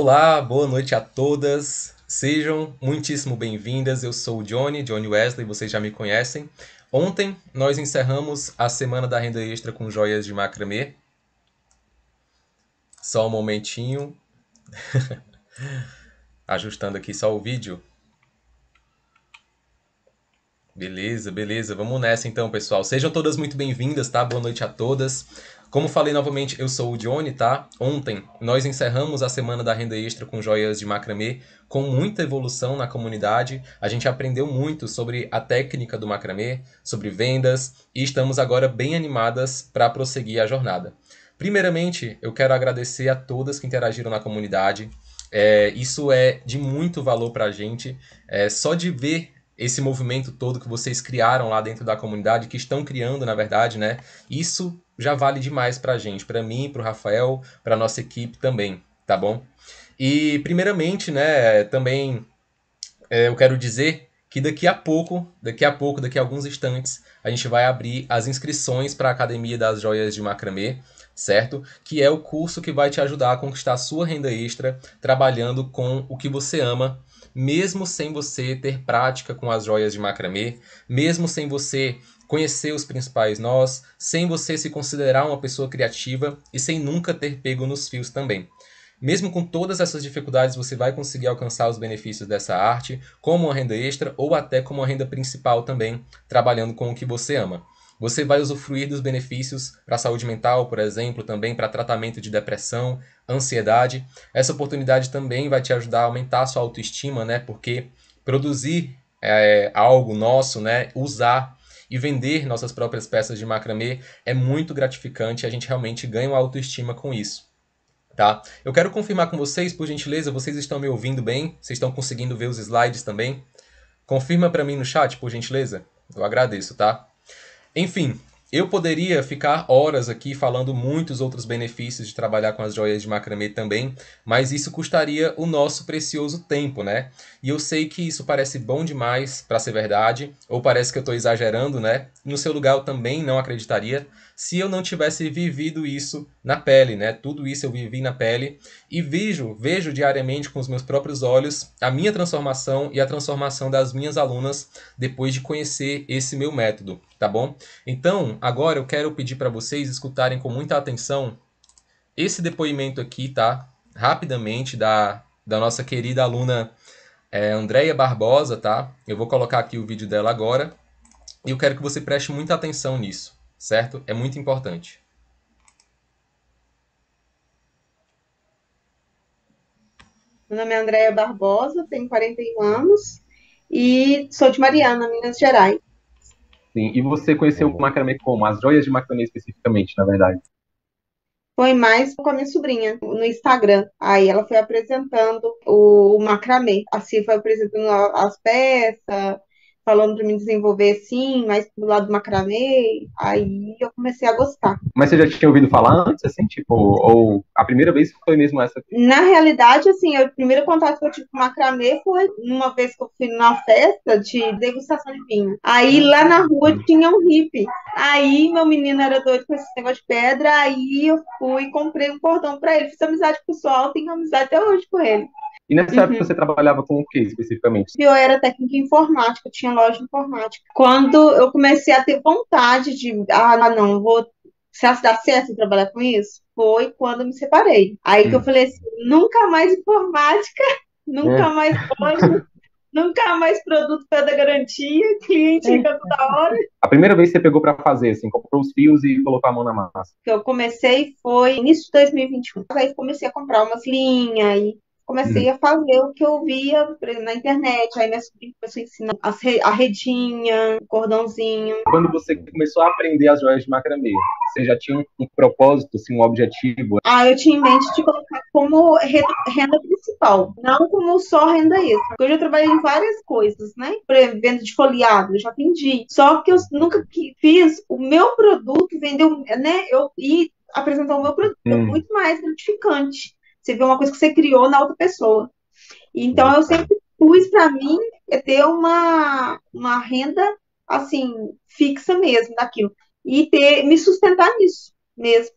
Olá, boa noite a todas. Sejam muitíssimo bem-vindas. Eu sou o Johnny, Johnny Wesley, vocês já me conhecem. Ontem nós encerramos a semana da renda extra com joias de macramê. Só um momentinho. Ajustando aqui só o vídeo. Beleza, beleza. Vamos nessa então, pessoal. Sejam todas muito bem-vindas, tá? Boa noite a todas. Como falei novamente, eu sou o Johnny, tá? Ontem nós encerramos a semana da renda extra com joias de macramê com muita evolução na comunidade. A gente aprendeu muito sobre a técnica do macramê, sobre vendas e estamos agora bem animadas para prosseguir a jornada. Primeiramente, eu quero agradecer a todas que interagiram na comunidade. É, isso é de muito valor para a gente. É, só de ver esse movimento todo que vocês criaram lá dentro da comunidade, que estão criando, na verdade, né? Isso já vale demais para a gente, para mim, para o Rafael, para nossa equipe também, tá bom? E primeiramente, né, também é, eu quero dizer que daqui a pouco, daqui a pouco, daqui a alguns instantes, a gente vai abrir as inscrições para a Academia das Joias de Macramê, certo? Que é o curso que vai te ajudar a conquistar sua renda extra trabalhando com o que você ama mesmo sem você ter prática com as joias de macramê, mesmo sem você conhecer os principais nós, sem você se considerar uma pessoa criativa e sem nunca ter pego nos fios também. Mesmo com todas essas dificuldades, você vai conseguir alcançar os benefícios dessa arte, como uma renda extra ou até como uma renda principal também, trabalhando com o que você ama. Você vai usufruir dos benefícios para a saúde mental, por exemplo, também para tratamento de depressão, ansiedade. Essa oportunidade também vai te ajudar a aumentar a sua autoestima, né? Porque produzir é, algo nosso, né? Usar e vender nossas próprias peças de macramê é muito gratificante, a gente realmente ganha uma autoestima com isso. Tá? Eu quero confirmar com vocês, por gentileza, vocês estão me ouvindo bem? Vocês estão conseguindo ver os slides também? Confirma para mim no chat, por gentileza. Eu agradeço, tá? Enfim, eu poderia ficar horas aqui falando muitos outros benefícios de trabalhar com as joias de macramê também, mas isso custaria o nosso precioso tempo, né? E eu sei que isso parece bom demais para ser verdade, ou parece que eu estou exagerando, né? No seu lugar eu também não acreditaria, se eu não tivesse vivido isso na pele, né? Tudo isso eu vivi na pele e vejo, vejo diariamente com os meus próprios olhos a minha transformação e a transformação das minhas alunas depois de conhecer esse meu método, tá bom? Então, agora eu quero pedir para vocês escutarem com muita atenção esse depoimento aqui, tá? Rapidamente da da nossa querida aluna é, Andréia Barbosa, tá? Eu vou colocar aqui o vídeo dela agora e eu quero que você preste muita atenção nisso certo? É muito importante. Meu nome é Andréia Barbosa, tenho 41 anos e sou de Mariana, Minas Gerais. Sim, e você conheceu o macramê como? As joias de macramê especificamente, na verdade? Foi mais com a minha sobrinha no Instagram. Aí ela foi apresentando o, macramê. Assim foi apresentando as peças, falando para me desenvolver assim, mais pro lado do macramê, aí eu comecei a gostar. Mas você já tinha ouvido falar antes, assim, tipo, ou a primeira vez foi mesmo essa? Na realidade, assim, o primeiro contato que eu tive com macramê foi uma vez que eu fui numa festa de degustação de vinho. Aí lá na rua tinha um hippie. Aí meu menino era doido com esse negócio de pedra, aí eu fui e comprei um cordão para ele, fiz amizade pessoal, tenho amizade até hoje com ele. E nessa uhum. época você trabalhava com o que especificamente? Eu era técnica informática, tinha loja de informática. Quando eu comecei a ter vontade de, ah, não, vou se dar certo é assim, trabalhar com isso? Foi quando eu me separei. Aí hum. que eu hum. falei assim, nunca mais informática, nunca é. mais loja, nunca mais produto para dar garantia, cliente em é. toda hora. A primeira vez que você pegou para fazer, assim, comprou os fios e colocou a mão na massa? Que eu comecei foi início de 2021. Aí comecei a comprar umas linhas e comecei hum. a fazer o que eu via na internet. Aí minha sobrinha começou a ensinar a redinha, o cordãozinho. Quando você começou a aprender as joias de macramê, você já tinha um propósito, assim, um objetivo? Ah, eu tinha em mente de colocar como renda principal, não como só renda extra. Porque eu já trabalhei em várias coisas, né? Por exemplo, venda de foliado, eu já vendi. Só que eu nunca fiz o meu produto, vender, né? Eu e apresentar o meu produto. Hum. É muito mais gratificante. Você vê uma coisa que você criou na outra pessoa. Então, eu sempre pus para mim é ter uma, uma renda, assim, fixa mesmo daquilo. E ter, me sustentar nisso mesmo.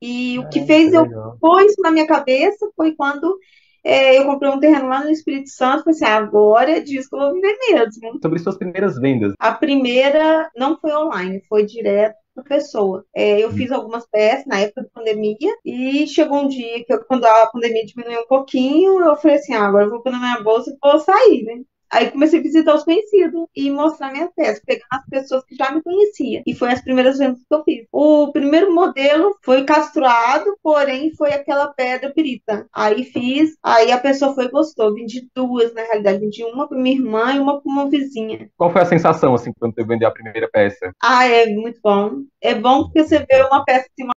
E o que fez que eu pôr isso na minha cabeça foi quando é, eu comprei um terreno lá no Espírito Santo, falei assim, ah, agora é disso que eu vou viver mesmo. Sobre suas primeiras vendas. A primeira não foi online, foi direto pessoa. É, eu hum. fiz algumas peças na época da pandemia e chegou um dia que eu, quando a pandemia diminuiu um pouquinho, eu falei assim, ah, agora eu vou pôr na minha bolsa e vou sair, né? Aí comecei a visitar os conhecidos e mostrar minha peça, pegando as pessoas que já me conheciam. E foi as primeiras vendas que eu fiz. O primeiro modelo foi castruado, porém foi aquela pedra pirita. Aí fiz, aí a pessoa foi e gostou. Vendi duas, na realidade, vendi uma pra minha irmã e uma pra uma vizinha. Qual foi a sensação, assim, quando você vendeu a primeira peça? Ah, é muito bom. É bom porque você vê uma peça assim, uma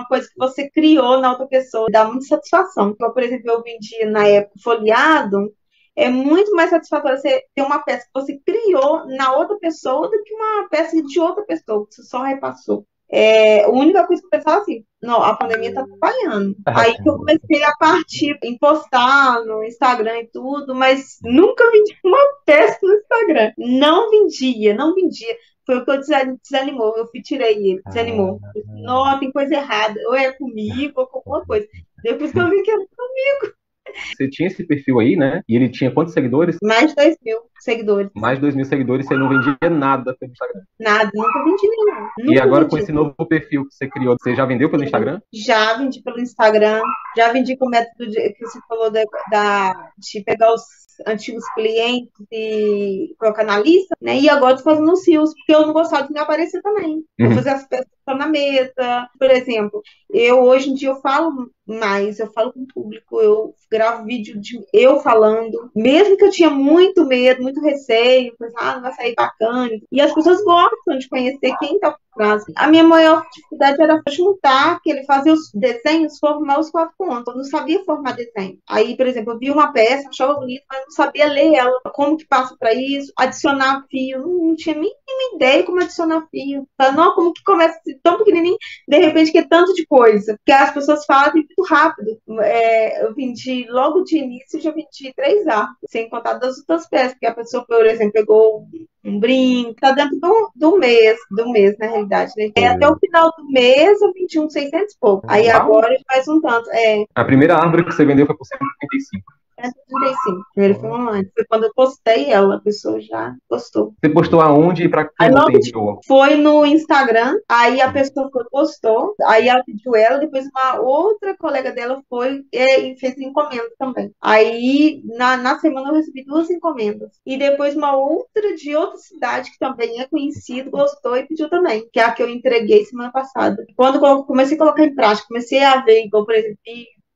uma coisa que você criou na outra pessoa, dá muita satisfação. Então, por exemplo, eu vendia na época folheado, é muito mais satisfatório você ter uma peça que você criou na outra pessoa do que uma peça de outra pessoa, que você só repassou. É, a única coisa que eu pensava assim, não, a pandemia está atrapalhando. Tá Aí que eu comecei a partir em postar no Instagram e tudo, mas nunca vendi uma peça no Instagram. Não vendia, não vendia. Foi o que eu desanimou, eu tirei ele, desanimou. Ah. Assim, não, tem coisa errada, ou é comigo, ou com alguma coisa. Depois que eu vi que era comigo. Você tinha esse perfil aí, né? E ele tinha quantos seguidores? Mais 2 mil seguidores. Mais 2 mil seguidores, você não vendia nada pelo Instagram. Nada, nunca vendi nada. Nunca e agora com esse novo perfil que você criou, você já vendeu pelo Instagram? Já vendi pelo Instagram, já vendi com o método de, que você falou da, da, de pegar os antigos clientes e colocar na lista, né? E agora tô fazendo os rios, porque eu não gostava de me aparecer também. Uhum. Eu as pessoas Tá na mesa. Por exemplo, eu hoje em dia eu falo mais, eu falo com o público, eu gravo vídeo de eu falando, mesmo que eu tinha muito medo, muito receio, pensava, ah, não vai sair bacana. E as pessoas gostam de conhecer quem tá a minha maior dificuldade era juntar, que ele fazia os desenhos, formar os quatro contos. Eu não sabia formar desenho. Aí, por exemplo, eu vi uma peça, achava bonita, mas não sabia ler ela. Como que passa para isso? Adicionar fio. Não, não tinha mínima ideia como adicionar fio. Falei, não, como que começa tão pequenininho, de repente, que é tanto de coisa. Porque as pessoas falam muito rápido. É, eu vendi, logo de início, já vendi três arcos, sem contar das outras peças. Que a pessoa, por exemplo, pegou um brinco, tá dentro do, do mês, do mês, né? mensalidade, né? É, até o final do mês eu vendi uns 600 e pouco. Aí agora faz um tanto. É. A primeira árvore que você vendeu foi por 185. Primeiro foi uma Foi quando eu postei ela, a pessoa já postou. Você postou aonde e pra quem Foi no Instagram, aí a pessoa postou, aí ela pediu ela, depois uma outra colega dela foi e fez encomenda também. Aí na, na semana eu recebi duas encomendas. E depois uma outra de outra cidade que também é conhecida, gostou e pediu também, que é a que eu entreguei semana passada. Quando comecei a colocar em prática, comecei a ver, igual, por exemplo,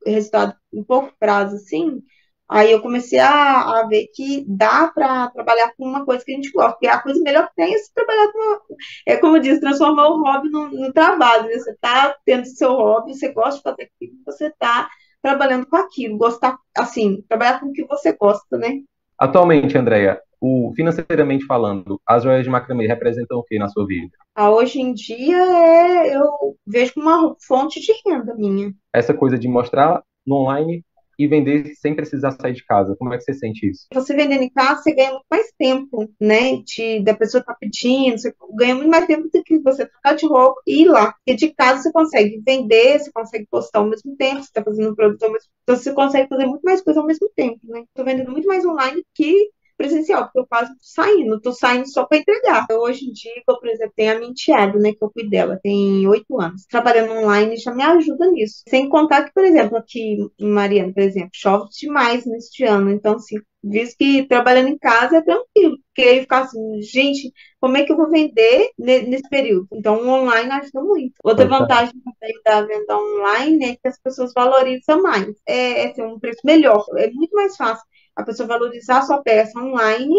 resultado em pouco prazo, assim, Aí eu comecei a, a ver que dá para trabalhar com uma coisa que a gente gosta, porque a coisa melhor que tem é se trabalhar com. Uma, é como disse transformar o hobby no, no trabalho. Né? Você está tendo seu hobby, você gosta de fazer aquilo, você está trabalhando com aquilo, gostar, assim, trabalhar com o que você gosta, né? Atualmente, Andréia, o, financeiramente falando, as joias de macramê representam o que na sua vida? Ah, hoje em dia é, eu vejo como uma fonte de renda minha. Essa coisa de mostrar no online e vender sem precisar sair de casa. Como é que você sente isso? Você vendendo em casa, você ganha muito mais tempo, né? De, da pessoa tá pedindo, você ganha muito mais tempo do que você tocar de roupa e ir lá. Porque de casa você consegue vender, você consegue postar ao mesmo tempo, você está fazendo um produto ao mesmo tempo. Então você consegue fazer muito mais coisa ao mesmo tempo, né? Tô vendendo muito mais online que presencial, porque eu quase tô saindo, tô saindo só para entregar. Eu, então, hoje em dia, eu, por exemplo, tenho a minha enteada, né, que eu cuido dela, tem oito anos. Trabalhando online já me ajuda nisso. Sem contar que, por exemplo, aqui em Mariana, por exemplo, chove demais neste ano, então, assim, visto que trabalhando em casa é tranquilo, porque aí fica assim, gente, como é que eu vou vender nesse período? Então, o online ajuda muito. Outra é. vantagem também da venda online é que as pessoas valorizam mais, é, é ter um preço melhor, é muito mais fácil a pessoa valorizar a sua peça online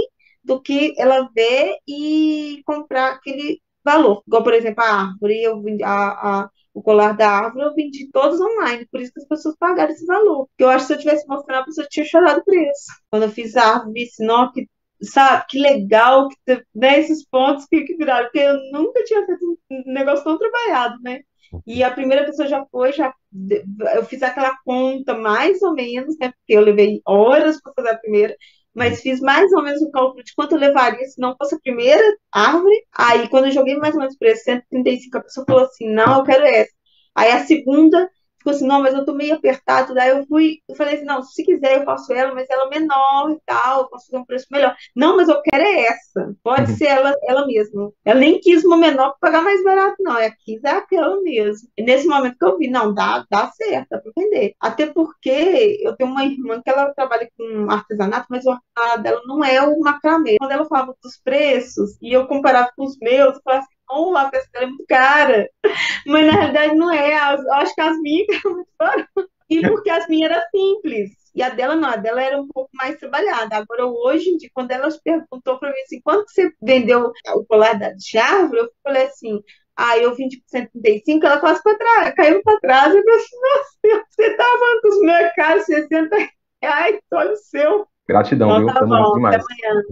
do que ela vê e comprar aquele valor. Igual, por exemplo, a árvore, eu vendi, a, a, o colar da árvore, eu vendi todos online, por isso que as pessoas pagaram esse valor. Porque eu acho que se eu tivesse mostrado, a pessoa tinha chorado por isso. Quando eu fiz a árvore, disse, não, que, sabe, que legal, que, né, esses pontos que, que viraram, porque eu nunca tinha feito um negócio tão trabalhado, né? E a primeira pessoa já foi, já eu fiz aquela conta mais ou menos, né? Porque eu levei horas para fazer a primeira, mas uhum. fiz mais ou menos o um cálculo de quanto eu levaria se não fosse a primeira árvore. Aí quando eu joguei mais ou menos para 135, a pessoa falou assim: "Não, eu quero essa". Aí a segunda Tipo assim, não, mas eu tô meio apertado. Daí eu fui, eu falei assim, não, se quiser eu faço ela, mas ela é menor e tal, eu posso fazer um preço melhor. Não, mas eu quero é essa. Pode uhum. ser ela, ela mesma. Ela nem quis uma menor para pagar mais barato, não. Ela quis é aquela mesmo. E nesse momento que eu vi, não, dá, dá certo, dá pra vender. Até porque eu tenho uma irmã que ela trabalha com artesanato, mas o artesanato dela não é o macramê. Quando ela falava dos preços, e eu comparava com os meus, eu falava assim, bom, a pessoa é muito cara. Mas na realidade não é. Eu acho que as minhas E porque as minhas eram simples. E a dela não, a dela era um pouco mais trabalhada. Agora, hoje, quando ela perguntou para mim assim, quanto você vendeu o colar da árvore, eu falei assim, ah, eu vendi por 135, ela quase para trás, caiu para trás. Eu falei assim, nossa, você tava tá com os meus caros 60 reais, olha o seu. Gratidão, então, viu? Tá bom, até amanhã.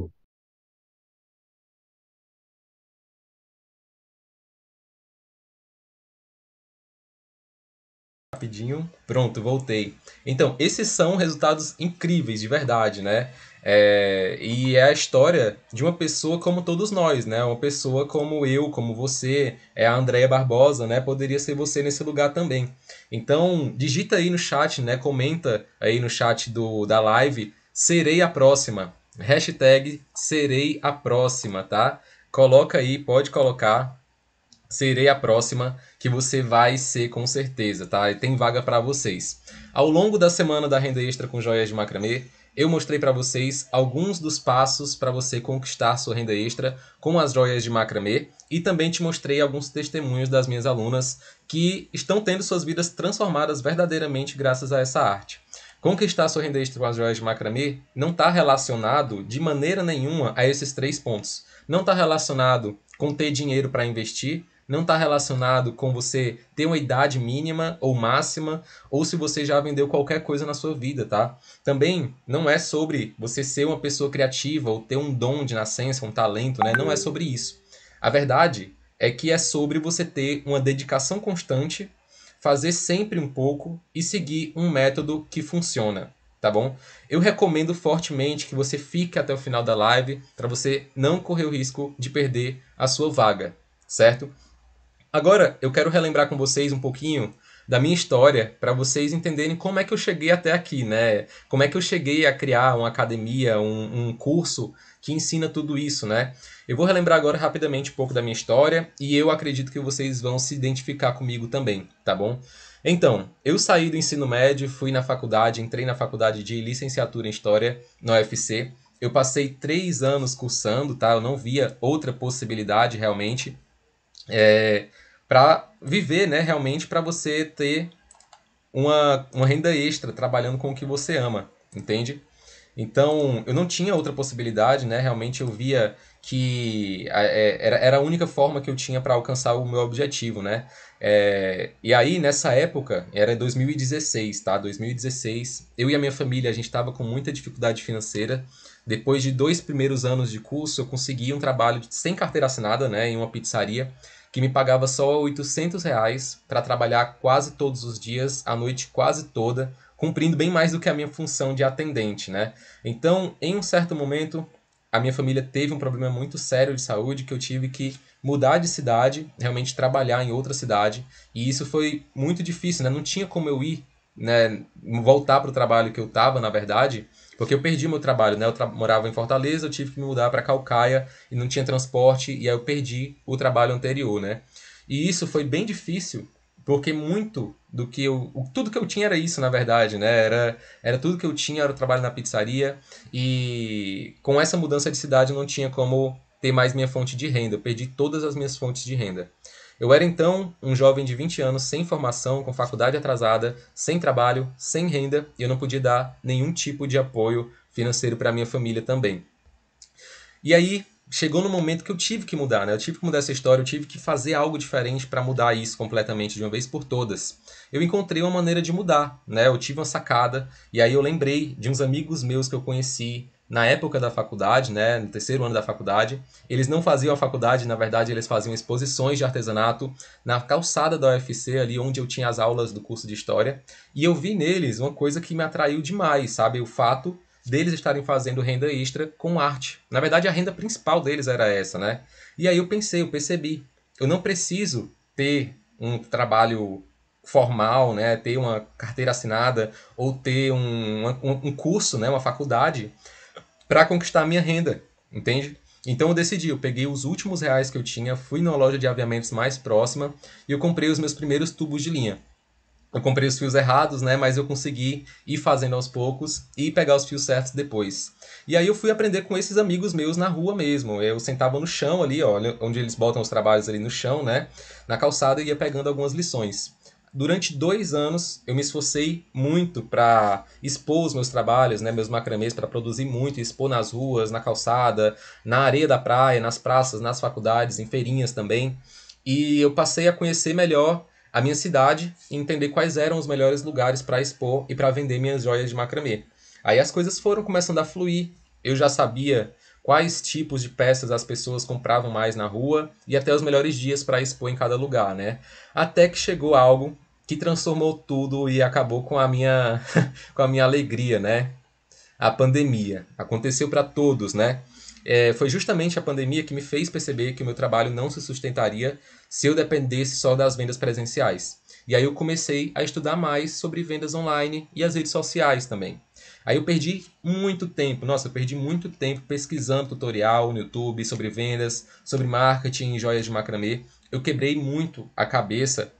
rapidinho. Pronto, voltei. Então, esses são resultados incríveis, de verdade, né? É, e é a história de uma pessoa como todos nós, né? Uma pessoa como eu, como você, é a Andréia Barbosa, né? Poderia ser você nesse lugar também. Então, digita aí no chat, né? Comenta aí no chat do, da live, serei a próxima. Hashtag serei a próxima, tá? Coloca aí, pode colocar serei a próxima que você vai ser com certeza, tá? E tem vaga para vocês. Ao longo da semana da renda extra com joias de macramê, eu mostrei para vocês alguns dos passos para você conquistar sua renda extra com as joias de macramê e também te mostrei alguns testemunhos das minhas alunas que estão tendo suas vidas transformadas verdadeiramente graças a essa arte. Conquistar sua renda extra com as joias de macramê não está relacionado de maneira nenhuma a esses três pontos. Não está relacionado com ter dinheiro para investir, não está relacionado com você ter uma idade mínima ou máxima, ou se você já vendeu qualquer coisa na sua vida, tá? Também não é sobre você ser uma pessoa criativa ou ter um dom de nascença, um talento, né? Não é sobre isso. A verdade é que é sobre você ter uma dedicação constante, fazer sempre um pouco e seguir um método que funciona tá bom? Eu recomendo fortemente que você fique até o final da live para você não correr o risco de perder a sua vaga, certo? Agora, eu quero relembrar com vocês um pouquinho da minha história para vocês entenderem como é que eu cheguei até aqui, né? Como é que eu cheguei a criar uma academia, um, um curso que ensina tudo isso, né? Eu vou relembrar agora rapidamente um pouco da minha história e eu acredito que vocês vão se identificar comigo também, tá bom? Então, eu saí do ensino médio, fui na faculdade, entrei na faculdade de licenciatura em História na UFC. Eu passei três anos cursando, tá? Eu não via outra possibilidade realmente. É, para viver, né, realmente para você ter uma, uma renda extra trabalhando com o que você ama, entende? Então, eu não tinha outra possibilidade, né? Realmente eu via que é, era, era a única forma que eu tinha para alcançar o meu objetivo, né? É, e aí, nessa época, era 2016, tá? 2016, eu e a minha família, a gente estava com muita dificuldade financeira. Depois de dois primeiros anos de curso, eu consegui um trabalho sem carteira assinada, né? Em uma pizzaria que me pagava só 800 reais para trabalhar quase todos os dias, a noite quase toda, cumprindo bem mais do que a minha função de atendente, né? Então, em um certo momento, a minha família teve um problema muito sério de saúde que eu tive que mudar de cidade, realmente trabalhar em outra cidade, e isso foi muito difícil, né? Não tinha como eu ir, né, voltar para o trabalho que eu estava, na verdade, porque eu perdi meu trabalho, né? Eu tra morava em Fortaleza, eu tive que me mudar para Calcaia e não tinha transporte, e aí eu perdi o trabalho anterior, né? E isso foi bem difícil, porque muito do que eu. Tudo que eu tinha era isso, na verdade, né? Era, era tudo que eu tinha, era o trabalho na pizzaria, e com essa mudança de cidade eu não tinha como ter mais minha fonte de renda, eu perdi todas as minhas fontes de renda. Eu era então um jovem de 20 anos sem formação, com faculdade atrasada, sem trabalho, sem renda e eu não podia dar nenhum tipo de apoio financeiro para minha família também. E aí chegou no momento que eu tive que mudar, né? Eu tive que mudar essa história, eu tive que fazer algo diferente para mudar isso completamente de uma vez por todas. Eu encontrei uma maneira de mudar, né? Eu tive uma sacada e aí eu lembrei de uns amigos meus que eu conheci na época da faculdade, né, no terceiro ano da faculdade, eles não faziam a faculdade, na verdade, eles faziam exposições de artesanato na calçada da UFC, ali onde eu tinha as aulas do curso de história, e eu vi neles uma coisa que me atraiu demais, sabe? O fato deles estarem fazendo renda extra com arte. Na verdade, a renda principal deles era essa, né? E aí eu pensei, eu percebi, eu não preciso ter um trabalho formal, né, ter uma carteira assinada ou ter um, um, um curso, né, uma faculdade para conquistar a minha renda, entende? Então eu decidi, eu peguei os últimos reais que eu tinha, fui na loja de aviamentos mais próxima e eu comprei os meus primeiros tubos de linha. Eu comprei os fios errados, né? Mas eu consegui ir fazendo aos poucos e pegar os fios certos depois. E aí eu fui aprender com esses amigos meus na rua mesmo. Eu sentava no chão ali, ó, onde eles botam os trabalhos ali no chão, né? Na calçada e ia pegando algumas lições. Durante dois anos eu me esforcei muito para expor os meus trabalhos, né, meus macramês, para produzir muito, expor nas ruas, na calçada, na areia da praia, nas praças, nas faculdades, em feirinhas também. E eu passei a conhecer melhor a minha cidade e entender quais eram os melhores lugares para expor e para vender minhas joias de macramê. Aí as coisas foram começando a fluir. Eu já sabia quais tipos de peças as pessoas compravam mais na rua e até os melhores dias para expor em cada lugar, né? Até que chegou algo que transformou tudo e acabou com a minha, com a minha alegria, né? A pandemia. Aconteceu para todos, né? É, foi justamente a pandemia que me fez perceber que o meu trabalho não se sustentaria se eu dependesse só das vendas presenciais. E aí eu comecei a estudar mais sobre vendas online e as redes sociais também. Aí eu perdi muito tempo, nossa, eu perdi muito tempo pesquisando tutorial no YouTube sobre vendas, sobre marketing e joias de macramê. Eu quebrei muito a cabeça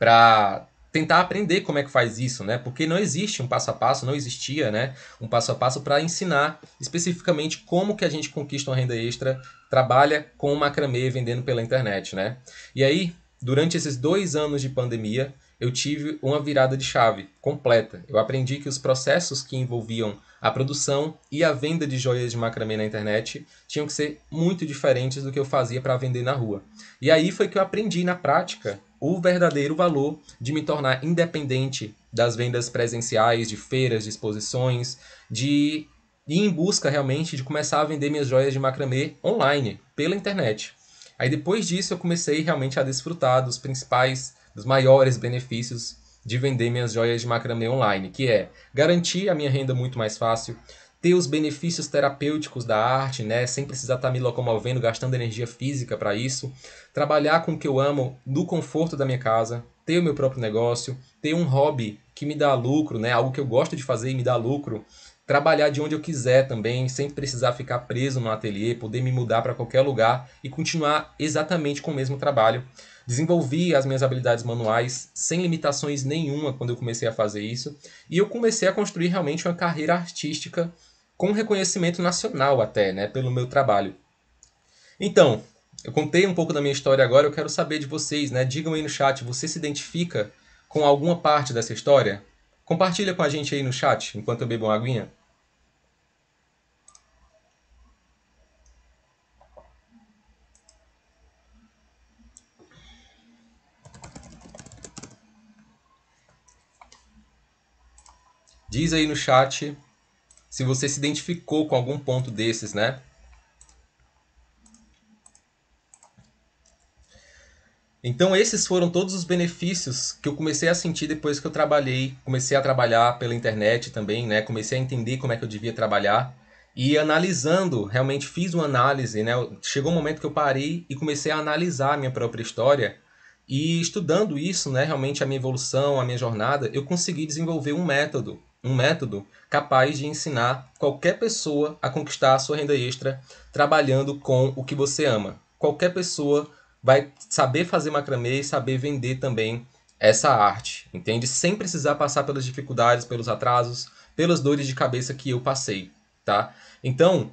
para tentar aprender como é que faz isso, né? Porque não existe um passo a passo, não existia, né? Um passo a passo para ensinar especificamente como que a gente conquista uma renda extra, trabalha com macramê vendendo pela internet, né? E aí, durante esses dois anos de pandemia, eu tive uma virada de chave completa. Eu aprendi que os processos que envolviam a produção e a venda de joias de macramê na internet tinham que ser muito diferentes do que eu fazia para vender na rua. E aí foi que eu aprendi na prática o verdadeiro valor de me tornar independente das vendas presenciais, de feiras, de exposições, de ir em busca realmente de começar a vender minhas joias de macramê online, pela internet. Aí depois disso eu comecei realmente a desfrutar dos principais, dos maiores benefícios de vender minhas joias de macramê online, que é garantir a minha renda muito mais fácil, ter os benefícios terapêuticos da arte, né, sem precisar estar tá me locomovendo, gastando energia física para isso, trabalhar com o que eu amo no conforto da minha casa, ter o meu próprio negócio, ter um hobby que me dá lucro, né, algo que eu gosto de fazer e me dá lucro, trabalhar de onde eu quiser também, sem precisar ficar preso no ateliê, poder me mudar para qualquer lugar e continuar exatamente com o mesmo trabalho. Desenvolvi as minhas habilidades manuais sem limitações nenhuma quando eu comecei a fazer isso, e eu comecei a construir realmente uma carreira artística com reconhecimento nacional até, né, pelo meu trabalho. Então, eu contei um pouco da minha história agora, eu quero saber de vocês, né? Digam aí no chat, você se identifica com alguma parte dessa história? Compartilha com a gente aí no chat, enquanto eu bebo uma aguinha. Diz aí no chat se você se identificou com algum ponto desses, né? Então esses foram todos os benefícios que eu comecei a sentir depois que eu trabalhei, comecei a trabalhar pela internet também, né? Comecei a entender como é que eu devia trabalhar e analisando, realmente fiz uma análise, né? Chegou um momento que eu parei e comecei a analisar a minha própria história e estudando isso, né, realmente a minha evolução, a minha jornada, eu consegui desenvolver um método um método capaz de ensinar qualquer pessoa a conquistar a sua renda extra trabalhando com o que você ama. Qualquer pessoa vai saber fazer macramê e saber vender também essa arte, entende? Sem precisar passar pelas dificuldades, pelos atrasos, pelas dores de cabeça que eu passei, tá? Então,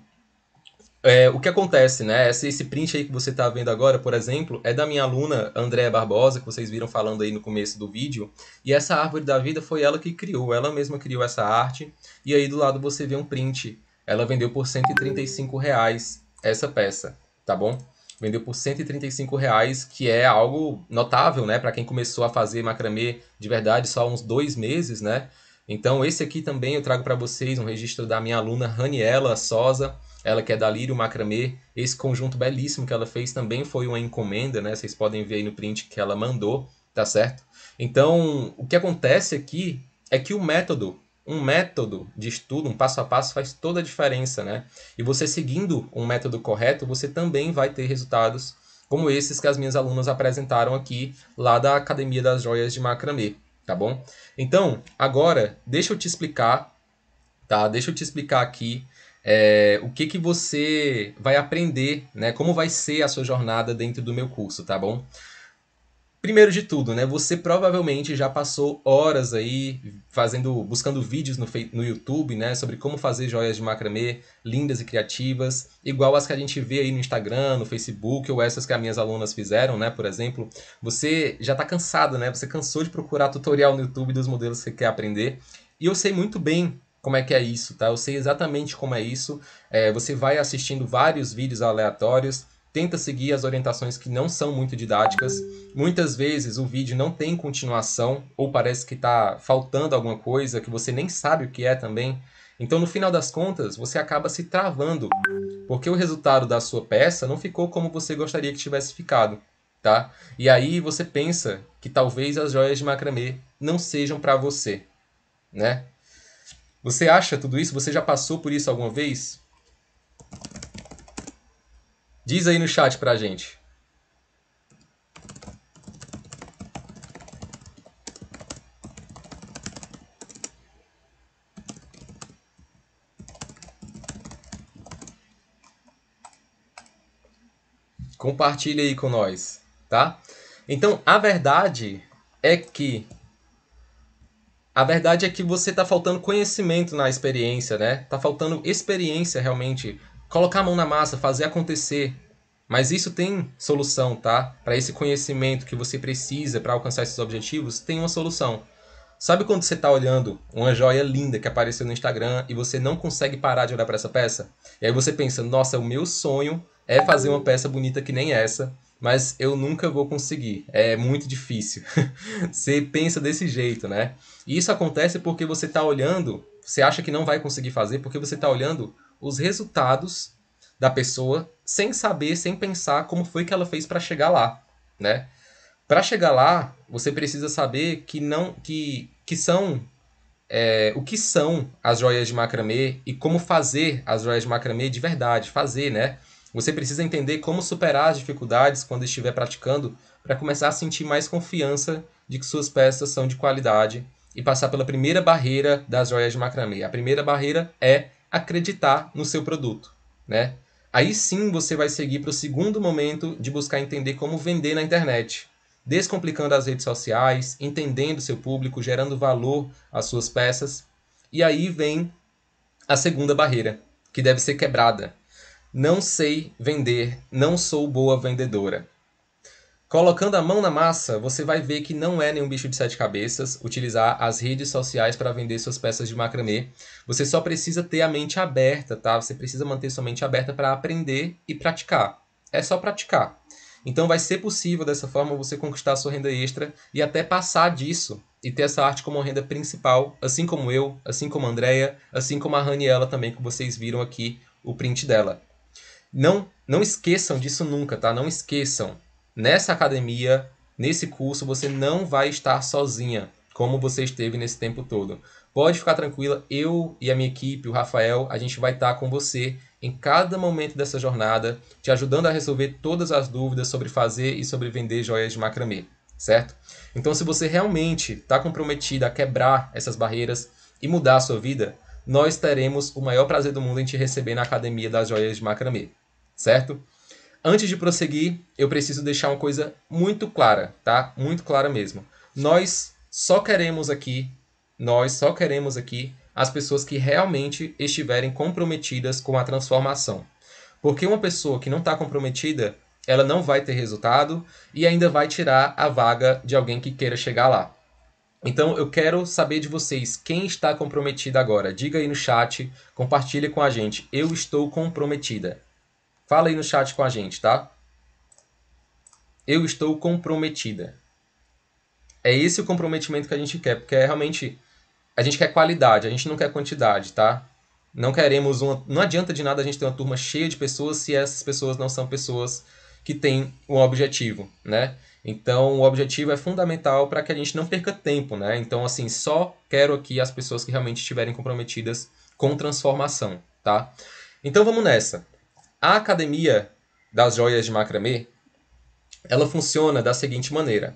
é, o que acontece, né? Esse, esse print aí que você está vendo agora, por exemplo, é da minha aluna Andréa Barbosa, que vocês viram falando aí no começo do vídeo. E essa árvore da vida foi ela que criou, ela mesma criou essa arte. E aí do lado você vê um print. Ela vendeu por 135 reais essa peça, tá bom? Vendeu por 135 reais, que é algo notável, né? Para quem começou a fazer macramê de verdade só há uns dois meses, né? Então esse aqui também eu trago para vocês um registro da minha aluna Raniela Sosa ela que é da Lírio Macramê. Esse conjunto belíssimo que ela fez também foi uma encomenda, né? Vocês podem ver aí no print que ela mandou, tá certo? Então, o que acontece aqui é que o método, um método de estudo, um passo a passo faz toda a diferença, né? E você seguindo um método correto, você também vai ter resultados como esses que as minhas alunas apresentaram aqui lá da Academia das Joias de Macramê, tá bom? Então, agora, deixa eu te explicar, tá? Deixa eu te explicar aqui é, o que, que você vai aprender, né? Como vai ser a sua jornada dentro do meu curso, tá bom? Primeiro de tudo, né? Você provavelmente já passou horas aí fazendo, buscando vídeos no, no YouTube, né? Sobre como fazer joias de macramê lindas e criativas, igual as que a gente vê aí no Instagram, no Facebook ou essas que as minhas alunas fizeram, né? Por exemplo, você já está cansado, né? Você cansou de procurar tutorial no YouTube dos modelos que você quer aprender. E eu sei muito bem como é que é isso, tá? Eu sei exatamente como é isso. É, você vai assistindo vários vídeos aleatórios, tenta seguir as orientações que não são muito didáticas. Muitas vezes o vídeo não tem continuação ou parece que está faltando alguma coisa que você nem sabe o que é também. Então, no final das contas, você acaba se travando, porque o resultado da sua peça não ficou como você gostaria que tivesse ficado, tá? E aí você pensa que talvez as joias de macramê não sejam para você, né? Você acha tudo isso? Você já passou por isso alguma vez? Diz aí no chat pra gente. Compartilha aí com nós, tá? Então, a verdade é que a verdade é que você está faltando conhecimento na experiência, né? Tá faltando experiência realmente. Colocar a mão na massa, fazer acontecer. Mas isso tem solução, tá? Para esse conhecimento que você precisa para alcançar esses objetivos, tem uma solução. Sabe quando você está olhando uma joia linda que apareceu no Instagram e você não consegue parar de olhar para essa peça? E aí você pensa, nossa, o meu sonho é fazer uma peça bonita que nem essa mas eu nunca vou conseguir. É muito difícil. você pensa desse jeito, né? E isso acontece porque você está olhando, você acha que não vai conseguir fazer, porque você está olhando os resultados da pessoa sem saber, sem pensar como foi que ela fez para chegar lá, né? Para chegar lá, você precisa saber que não que, que são é, o que são as joias de macramê e como fazer as joias de macramê de verdade, fazer, né? Você precisa entender como superar as dificuldades quando estiver praticando para começar a sentir mais confiança de que suas peças são de qualidade e passar pela primeira barreira das joias de macramê. A primeira barreira é acreditar no seu produto, né? Aí sim você vai seguir para o segundo momento de buscar entender como vender na internet, descomplicando as redes sociais, entendendo seu público, gerando valor às suas peças. E aí vem a segunda barreira, que deve ser quebrada, não sei vender, não sou boa vendedora. Colocando a mão na massa, você vai ver que não é nenhum bicho de sete cabeças utilizar as redes sociais para vender suas peças de macramê. Você só precisa ter a mente aberta, tá? Você precisa manter sua mente aberta para aprender e praticar. É só praticar. Então vai ser possível dessa forma você conquistar sua renda extra e até passar disso e ter essa arte como renda principal, assim como eu, assim como a Andrea, assim como a Raniela também que vocês viram aqui o print dela. Não, não esqueçam disso nunca, tá? Não esqueçam. Nessa academia, nesse curso, você não vai estar sozinha, como você esteve nesse tempo todo. Pode ficar tranquila, eu e a minha equipe, o Rafael, a gente vai estar com você em cada momento dessa jornada, te ajudando a resolver todas as dúvidas sobre fazer e sobre vender joias de macramê, certo? Então, se você realmente está comprometida a quebrar essas barreiras e mudar a sua vida, nós teremos o maior prazer do mundo em te receber na Academia das Joias de Macramê certo? Antes de prosseguir, eu preciso deixar uma coisa muito clara, tá? Muito clara mesmo. Nós só queremos aqui, nós só queremos aqui as pessoas que realmente estiverem comprometidas com a transformação. Porque uma pessoa que não está comprometida, ela não vai ter resultado e ainda vai tirar a vaga de alguém que queira chegar lá. Então eu quero saber de vocês quem está comprometida agora. Diga aí no chat, compartilha com a gente. Eu estou comprometida. Fala aí no chat com a gente, tá? Eu estou comprometida. É esse o comprometimento que a gente quer, porque é realmente a gente quer qualidade, a gente não quer quantidade, tá? Não queremos uma, não adianta de nada a gente ter uma turma cheia de pessoas se essas pessoas não são pessoas que têm um objetivo, né? Então, o objetivo é fundamental para que a gente não perca tempo, né? Então, assim, só quero aqui as pessoas que realmente estiverem comprometidas com transformação, tá? Então, vamos nessa. A Academia das Joias de Macramê, ela funciona da seguinte maneira.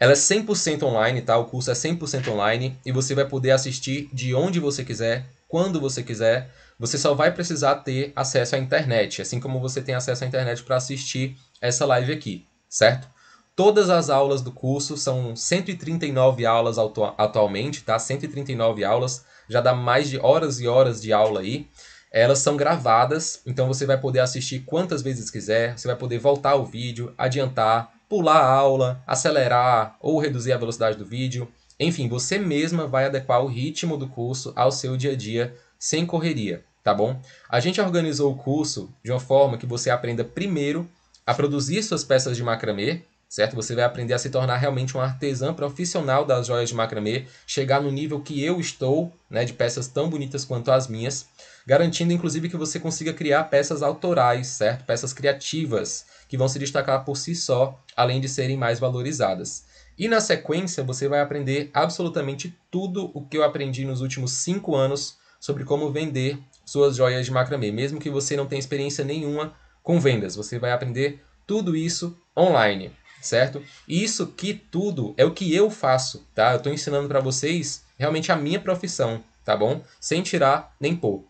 Ela é 100% online, tá? O curso é 100% online e você vai poder assistir de onde você quiser, quando você quiser. Você só vai precisar ter acesso à internet, assim como você tem acesso à internet para assistir essa live aqui, certo? Todas as aulas do curso são 139 aulas atualmente, tá? 139 aulas, já dá mais de horas e horas de aula aí. Elas são gravadas, então você vai poder assistir quantas vezes quiser, você vai poder voltar o vídeo, adiantar, pular a aula, acelerar ou reduzir a velocidade do vídeo. Enfim, você mesma vai adequar o ritmo do curso ao seu dia a dia sem correria, tá bom? A gente organizou o curso de uma forma que você aprenda primeiro a produzir suas peças de macramê, certo? Você vai aprender a se tornar realmente um artesã profissional das joias de macramê, chegar no nível que eu estou, né, de peças tão bonitas quanto as minhas garantindo inclusive que você consiga criar peças autorais, certo? Peças criativas, que vão se destacar por si só, além de serem mais valorizadas. E na sequência, você vai aprender absolutamente tudo o que eu aprendi nos últimos cinco anos sobre como vender suas joias de macramê. Mesmo que você não tenha experiência nenhuma com vendas, você vai aprender tudo isso online, certo? E isso que tudo é o que eu faço, tá? Eu estou ensinando para vocês realmente a minha profissão, tá bom? Sem tirar nem pôr.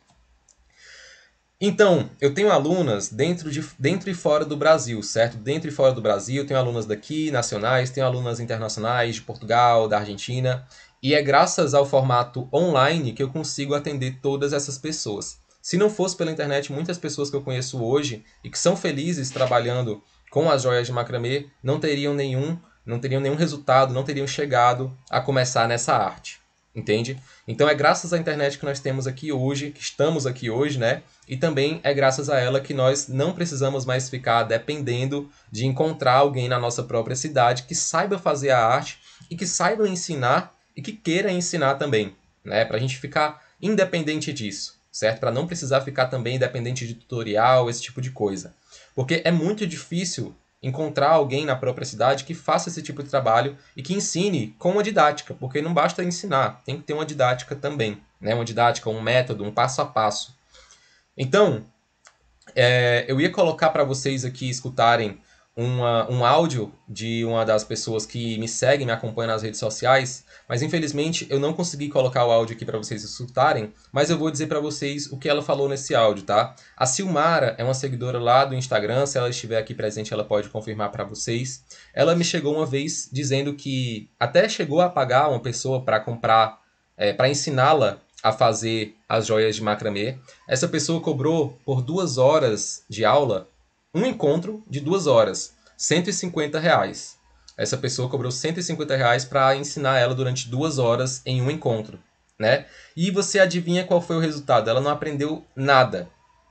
Então, eu tenho alunas dentro, de, dentro e fora do Brasil, certo? Dentro e fora do Brasil, tenho alunas daqui, nacionais, tenho alunas internacionais de Portugal, da Argentina. E é graças ao formato online que eu consigo atender todas essas pessoas. Se não fosse pela internet, muitas pessoas que eu conheço hoje e que são felizes trabalhando com as joias de macramê não teriam nenhum, não teriam nenhum resultado, não teriam chegado a começar nessa arte entende? Então é graças à internet que nós temos aqui hoje, que estamos aqui hoje, né? E também é graças a ela que nós não precisamos mais ficar dependendo de encontrar alguém na nossa própria cidade que saiba fazer a arte e que saiba ensinar e que queira ensinar também, né? Para a gente ficar independente disso, certo? Para não precisar ficar também dependente de tutorial, esse tipo de coisa. Porque é muito difícil encontrar alguém na própria cidade que faça esse tipo de trabalho e que ensine com uma didática, porque não basta ensinar, tem que ter uma didática também, né? uma didática, um método, um passo a passo. Então, é, eu ia colocar para vocês aqui escutarem uma, um áudio de uma das pessoas que me seguem, me acompanham nas redes sociais, mas infelizmente eu não consegui colocar o áudio aqui para vocês escutarem, mas eu vou dizer para vocês o que ela falou nesse áudio, tá? A Silmara é uma seguidora lá do Instagram, se ela estiver aqui presente, ela pode confirmar para vocês. Ela me chegou uma vez dizendo que até chegou a pagar uma pessoa para comprar, é, para ensiná-la a fazer as joias de macramê. Essa pessoa cobrou por duas horas de aula um encontro de duas horas, 150 reais. Essa pessoa cobrou 150 reais para ensinar ela durante duas horas em um encontro, né? E você adivinha qual foi o resultado? Ela não aprendeu nada,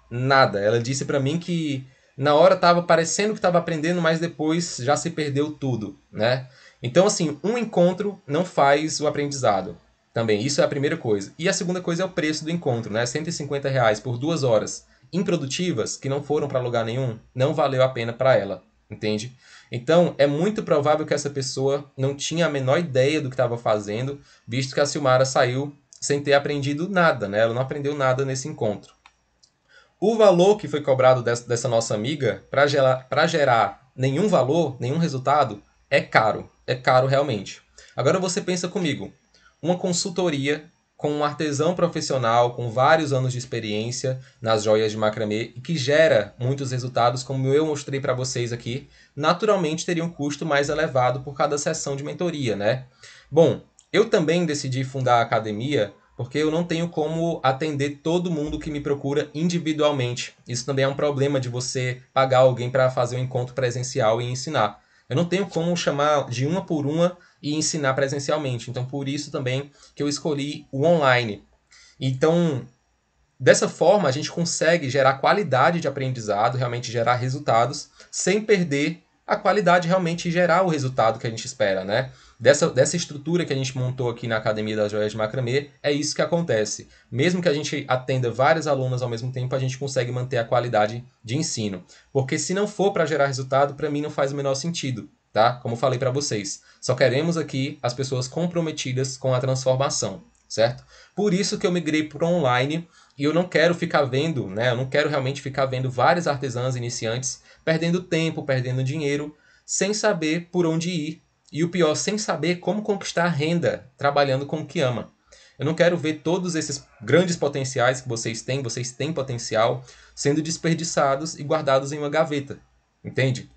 nada. Ela disse para mim que na hora estava parecendo que estava aprendendo, mas depois já se perdeu tudo, né? Então, assim, um encontro não faz o aprendizado também. Isso é a primeira coisa. E a segunda coisa é o preço do encontro, né? 150 reais por duas horas improdutivas, que não foram para lugar nenhum, não valeu a pena para ela, entende? Então, é muito provável que essa pessoa não tinha a menor ideia do que estava fazendo, visto que a Silmara saiu sem ter aprendido nada, né? Ela não aprendeu nada nesse encontro. O valor que foi cobrado dessa, dessa nossa amiga, para gerar, nenhum valor, nenhum resultado, é caro. É caro realmente. Agora você pensa comigo. Uma consultoria com um artesão profissional com vários anos de experiência nas joias de macramê e que gera muitos resultados, como eu mostrei para vocês aqui naturalmente teria um custo mais elevado por cada sessão de mentoria, né? Bom, eu também decidi fundar a academia porque eu não tenho como atender todo mundo que me procura individualmente. Isso também é um problema de você pagar alguém para fazer um encontro presencial e ensinar. Eu não tenho como chamar de uma por uma e ensinar presencialmente. Então, por isso também que eu escolhi o online. Então, dessa forma, a gente consegue gerar qualidade de aprendizado, realmente gerar resultados sem perder a qualidade realmente gerar o resultado que a gente espera, né? Dessa, dessa estrutura que a gente montou aqui na Academia das Joias de Macramê, é isso que acontece. Mesmo que a gente atenda várias alunas ao mesmo tempo, a gente consegue manter a qualidade de ensino. Porque se não for para gerar resultado, para mim não faz o menor sentido, tá? Como falei para vocês, só queremos aqui as pessoas comprometidas com a transformação, certo? Por isso que eu migrei para online e eu não quero ficar vendo, né? Eu não quero realmente ficar vendo várias artesãs iniciantes perdendo tempo, perdendo dinheiro, sem saber por onde ir e o pior, sem saber como conquistar renda trabalhando com o que ama. Eu não quero ver todos esses grandes potenciais que vocês têm, vocês têm potencial, sendo desperdiçados e guardados em uma gaveta, entende?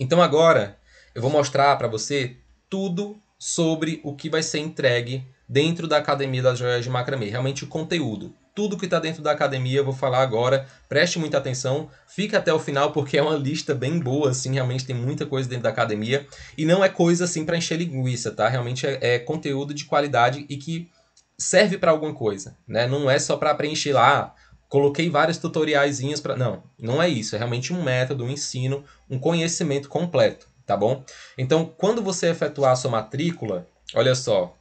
Então agora eu vou mostrar para você tudo sobre o que vai ser entregue dentro da academia das joias de macramê, realmente o conteúdo tudo que está dentro da academia, eu vou falar agora. Preste muita atenção, fica até o final porque é uma lista bem boa, assim, realmente tem muita coisa dentro da academia e não é coisa assim para encher linguiça, tá? Realmente é, é, conteúdo de qualidade e que serve para alguma coisa, né? Não é só para preencher lá, coloquei vários tutoriaizinhos para, não, não é isso, é realmente um método, um ensino, um conhecimento completo, tá bom? Então, quando você efetuar a sua matrícula, olha só,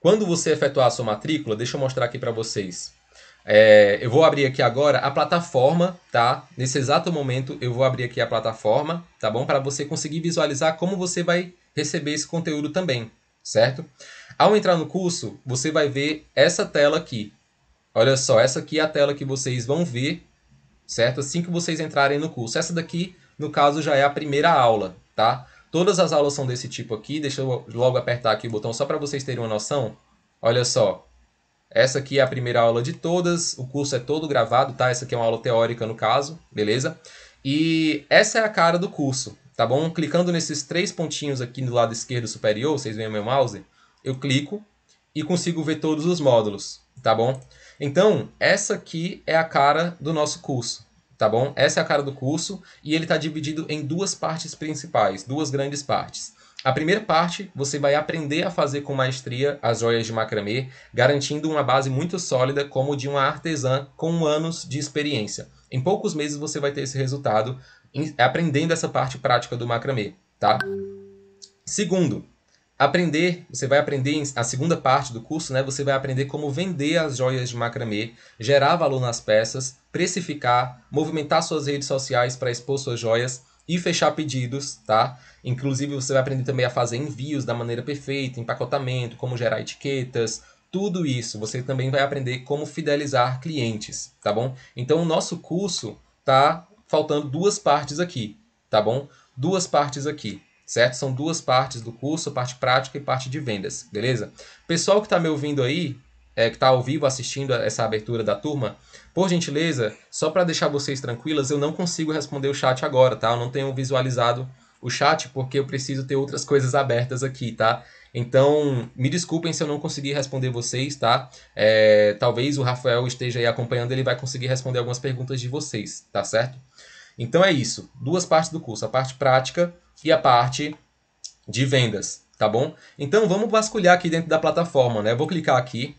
quando você efetuar a sua matrícula, deixa eu mostrar aqui para vocês. É, eu vou abrir aqui agora a plataforma, tá? Nesse exato momento eu vou abrir aqui a plataforma, tá bom? Para você conseguir visualizar como você vai receber esse conteúdo também, certo? Ao entrar no curso, você vai ver essa tela aqui. Olha só, essa aqui é a tela que vocês vão ver, certo? Assim que vocês entrarem no curso. Essa daqui, no caso, já é a primeira aula, tá? Todas as aulas são desse tipo aqui. Deixa eu logo apertar aqui o botão só para vocês terem uma noção. Olha só. Essa aqui é a primeira aula de todas. O curso é todo gravado, tá? Essa aqui é uma aula teórica, no caso. Beleza? E essa é a cara do curso, tá bom? Clicando nesses três pontinhos aqui do lado esquerdo superior, vocês veem o meu mouse? Eu clico e consigo ver todos os módulos, tá bom? Então, essa aqui é a cara do nosso curso tá bom? Essa é a cara do curso e ele está dividido em duas partes principais, duas grandes partes. A primeira parte, você vai aprender a fazer com maestria as joias de macramê, garantindo uma base muito sólida como de uma artesã com anos de experiência. Em poucos meses você vai ter esse resultado aprendendo essa parte prática do macramê, tá? Segundo, aprender, você vai aprender a segunda parte do curso, né? Você vai aprender como vender as joias de macramê, gerar valor nas peças precificar, movimentar suas redes sociais para expor suas joias e fechar pedidos, tá? Inclusive você vai aprender também a fazer envios da maneira perfeita, empacotamento, como gerar etiquetas, tudo isso. Você também vai aprender como fidelizar clientes, tá bom? Então o nosso curso tá faltando duas partes aqui, tá bom? Duas partes aqui certo? São duas partes do curso, parte prática e parte de vendas, beleza? Pessoal que está me ouvindo aí, é, que está ao vivo assistindo essa abertura da turma, por gentileza, só para deixar vocês tranquilas, eu não consigo responder o chat agora, tá? Eu não tenho visualizado o chat porque eu preciso ter outras coisas abertas aqui, tá? Então, me desculpem se eu não conseguir responder vocês, tá? É, talvez o Rafael esteja aí acompanhando, ele vai conseguir responder algumas perguntas de vocês, tá certo? Então é isso, duas partes do curso, a parte prática e a parte de vendas, tá bom? Então vamos vasculhar aqui dentro da plataforma, né? Eu vou clicar aqui,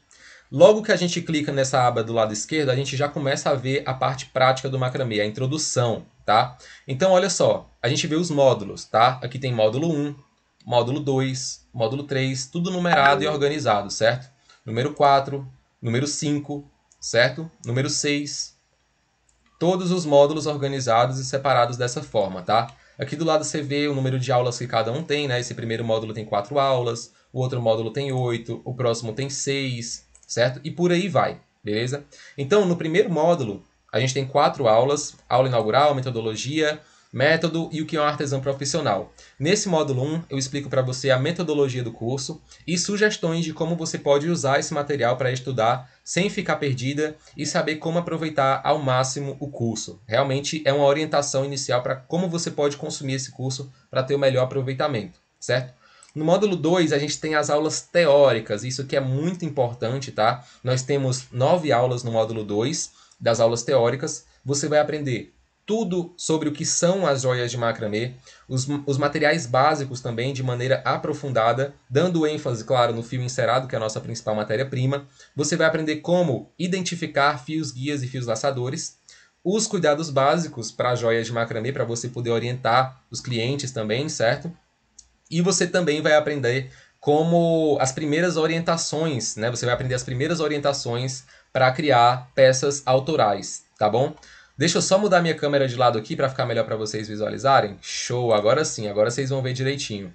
Logo que a gente clica nessa aba do lado esquerdo, a gente já começa a ver a parte prática do macramê, a introdução, tá? Então, olha só, a gente vê os módulos, tá? Aqui tem módulo 1, módulo 2, módulo 3, tudo numerado e organizado, certo? Número 4, número 5, certo? Número 6, todos os módulos organizados e separados dessa forma, tá? Aqui do lado você vê o número de aulas que cada um tem, né? Esse primeiro módulo tem 4 aulas, o outro módulo tem 8, o próximo tem 6, certo? E por aí vai, beleza? Então, no primeiro módulo, a gente tem quatro aulas: aula inaugural, metodologia, método e o que é um artesão profissional. Nesse módulo 1, eu explico para você a metodologia do curso e sugestões de como você pode usar esse material para estudar sem ficar perdida e saber como aproveitar ao máximo o curso. Realmente é uma orientação inicial para como você pode consumir esse curso para ter o melhor aproveitamento, certo? No módulo 2, a gente tem as aulas teóricas, isso que é muito importante, tá? Nós temos nove aulas no módulo 2 das aulas teóricas. Você vai aprender tudo sobre o que são as joias de macramê, os, os materiais básicos também de maneira aprofundada, dando ênfase, claro, no fio encerado, que é a nossa principal matéria-prima. Você vai aprender como identificar fios guias e fios laçadores, os cuidados básicos para joias de macramê, para você poder orientar os clientes também, certo? E você também vai aprender como as primeiras orientações, né? Você vai aprender as primeiras orientações para criar peças autorais, tá bom? Deixa eu só mudar minha câmera de lado aqui para ficar melhor para vocês visualizarem. Show, agora sim, agora vocês vão ver direitinho.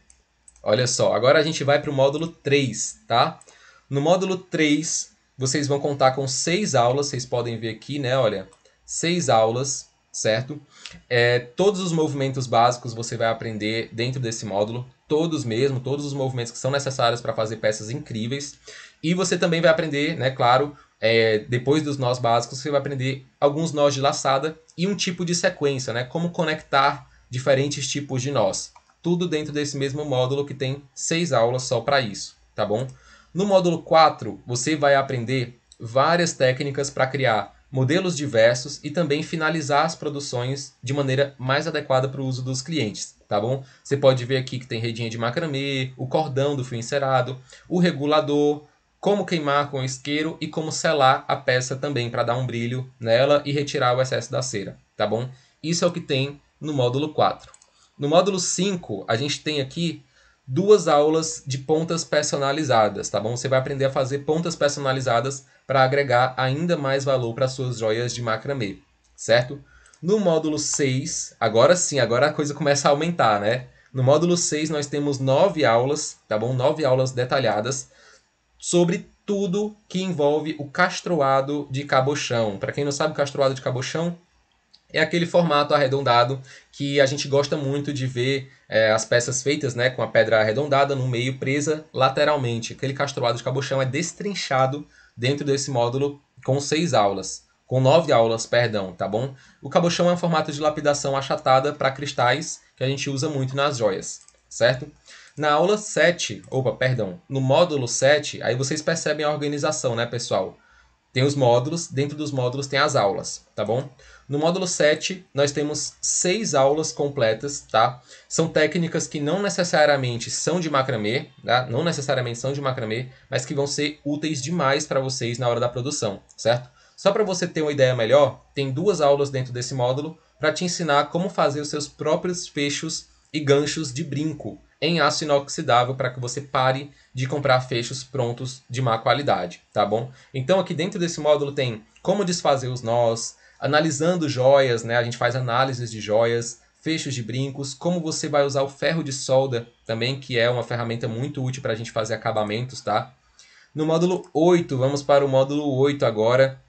Olha só, agora a gente vai para o módulo 3, tá? No módulo 3, vocês vão contar com seis aulas, vocês podem ver aqui, né? Olha, seis aulas, certo? É, todos os movimentos básicos você vai aprender dentro desse módulo, todos mesmo, todos os movimentos que são necessários para fazer peças incríveis. E você também vai aprender, né, claro, é, depois dos nós básicos, você vai aprender alguns nós de laçada e um tipo de sequência, né, como conectar diferentes tipos de nós. Tudo dentro desse mesmo módulo que tem seis aulas só para isso, tá bom? No módulo 4, você vai aprender várias técnicas para criar modelos diversos e também finalizar as produções de maneira mais adequada para o uso dos clientes, tá bom? Você pode ver aqui que tem redinha de macramê, o cordão do fio encerado, o regulador, como queimar com o isqueiro e como selar a peça também para dar um brilho nela e retirar o excesso da cera, tá bom? Isso é o que tem no módulo 4. No módulo 5, a gente tem aqui duas aulas de pontas personalizadas, tá bom? Você vai aprender a fazer pontas personalizadas para agregar ainda mais valor para suas joias de macramê, certo? No módulo 6, agora sim, agora a coisa começa a aumentar, né? No módulo 6 nós temos nove aulas, tá bom? Nove aulas detalhadas sobre tudo que envolve o castroado de cabochão. Para quem não sabe, o castroado de cabochão é aquele formato arredondado que a gente gosta muito de ver é, as peças feitas né, com a pedra arredondada no meio presa lateralmente. Aquele castroado de cabochão é destrinchado dentro desse módulo com seis aulas, com nove aulas, perdão, tá bom? O cabochão é um formato de lapidação achatada para cristais que a gente usa muito nas joias, certo? Na aula 7, opa, perdão, no módulo 7, aí vocês percebem a organização, né, pessoal? Tem os módulos, dentro dos módulos tem as aulas, tá bom? No módulo 7, nós temos seis aulas completas, tá? São técnicas que não necessariamente são de macramê, tá? Não necessariamente são de macramê, mas que vão ser úteis demais para vocês na hora da produção, certo? Só para você ter uma ideia melhor, tem duas aulas dentro desse módulo para te ensinar como fazer os seus próprios fechos e ganchos de brinco em aço inoxidável para que você pare de comprar fechos prontos de má qualidade, tá bom? Então aqui dentro desse módulo tem como desfazer os nós, analisando joias, né? A gente faz análises de joias, fechos de brincos, como você vai usar o ferro de solda também, que é uma ferramenta muito útil para a gente fazer acabamentos, tá? No módulo 8, vamos para o módulo 8 agora.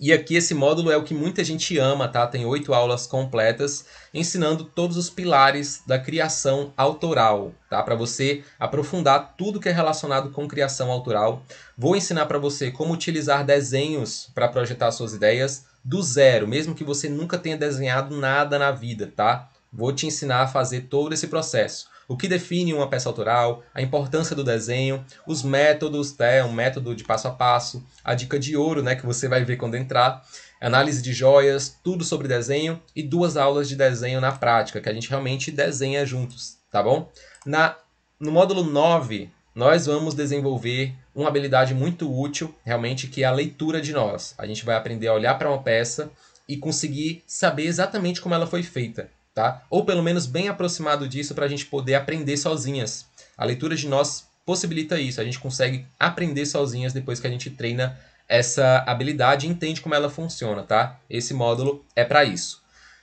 E aqui esse módulo é o que muita gente ama, tá? Tem oito aulas completas ensinando todos os pilares da criação autoral, tá? Para você aprofundar tudo que é relacionado com criação autoral. Vou ensinar para você como utilizar desenhos para projetar suas ideias, do zero, mesmo que você nunca tenha desenhado nada na vida, tá? Vou te ensinar a fazer todo esse processo. O que define uma peça autoral, a importância do desenho, os métodos, tá? um método de passo a passo, a dica de ouro, né, que você vai ver quando entrar, análise de joias, tudo sobre desenho e duas aulas de desenho na prática, que a gente realmente desenha juntos, tá bom? Na, no módulo 9, nós vamos desenvolver uma habilidade muito útil, realmente, que é a leitura de nós. A gente vai aprender a olhar para uma peça e conseguir saber exatamente como ela foi feita, tá? Ou pelo menos bem aproximado disso para a gente poder aprender sozinhas. A leitura de nós possibilita isso, a gente consegue aprender sozinhas depois que a gente treina essa habilidade e entende como ela funciona, tá? Esse módulo é para isso.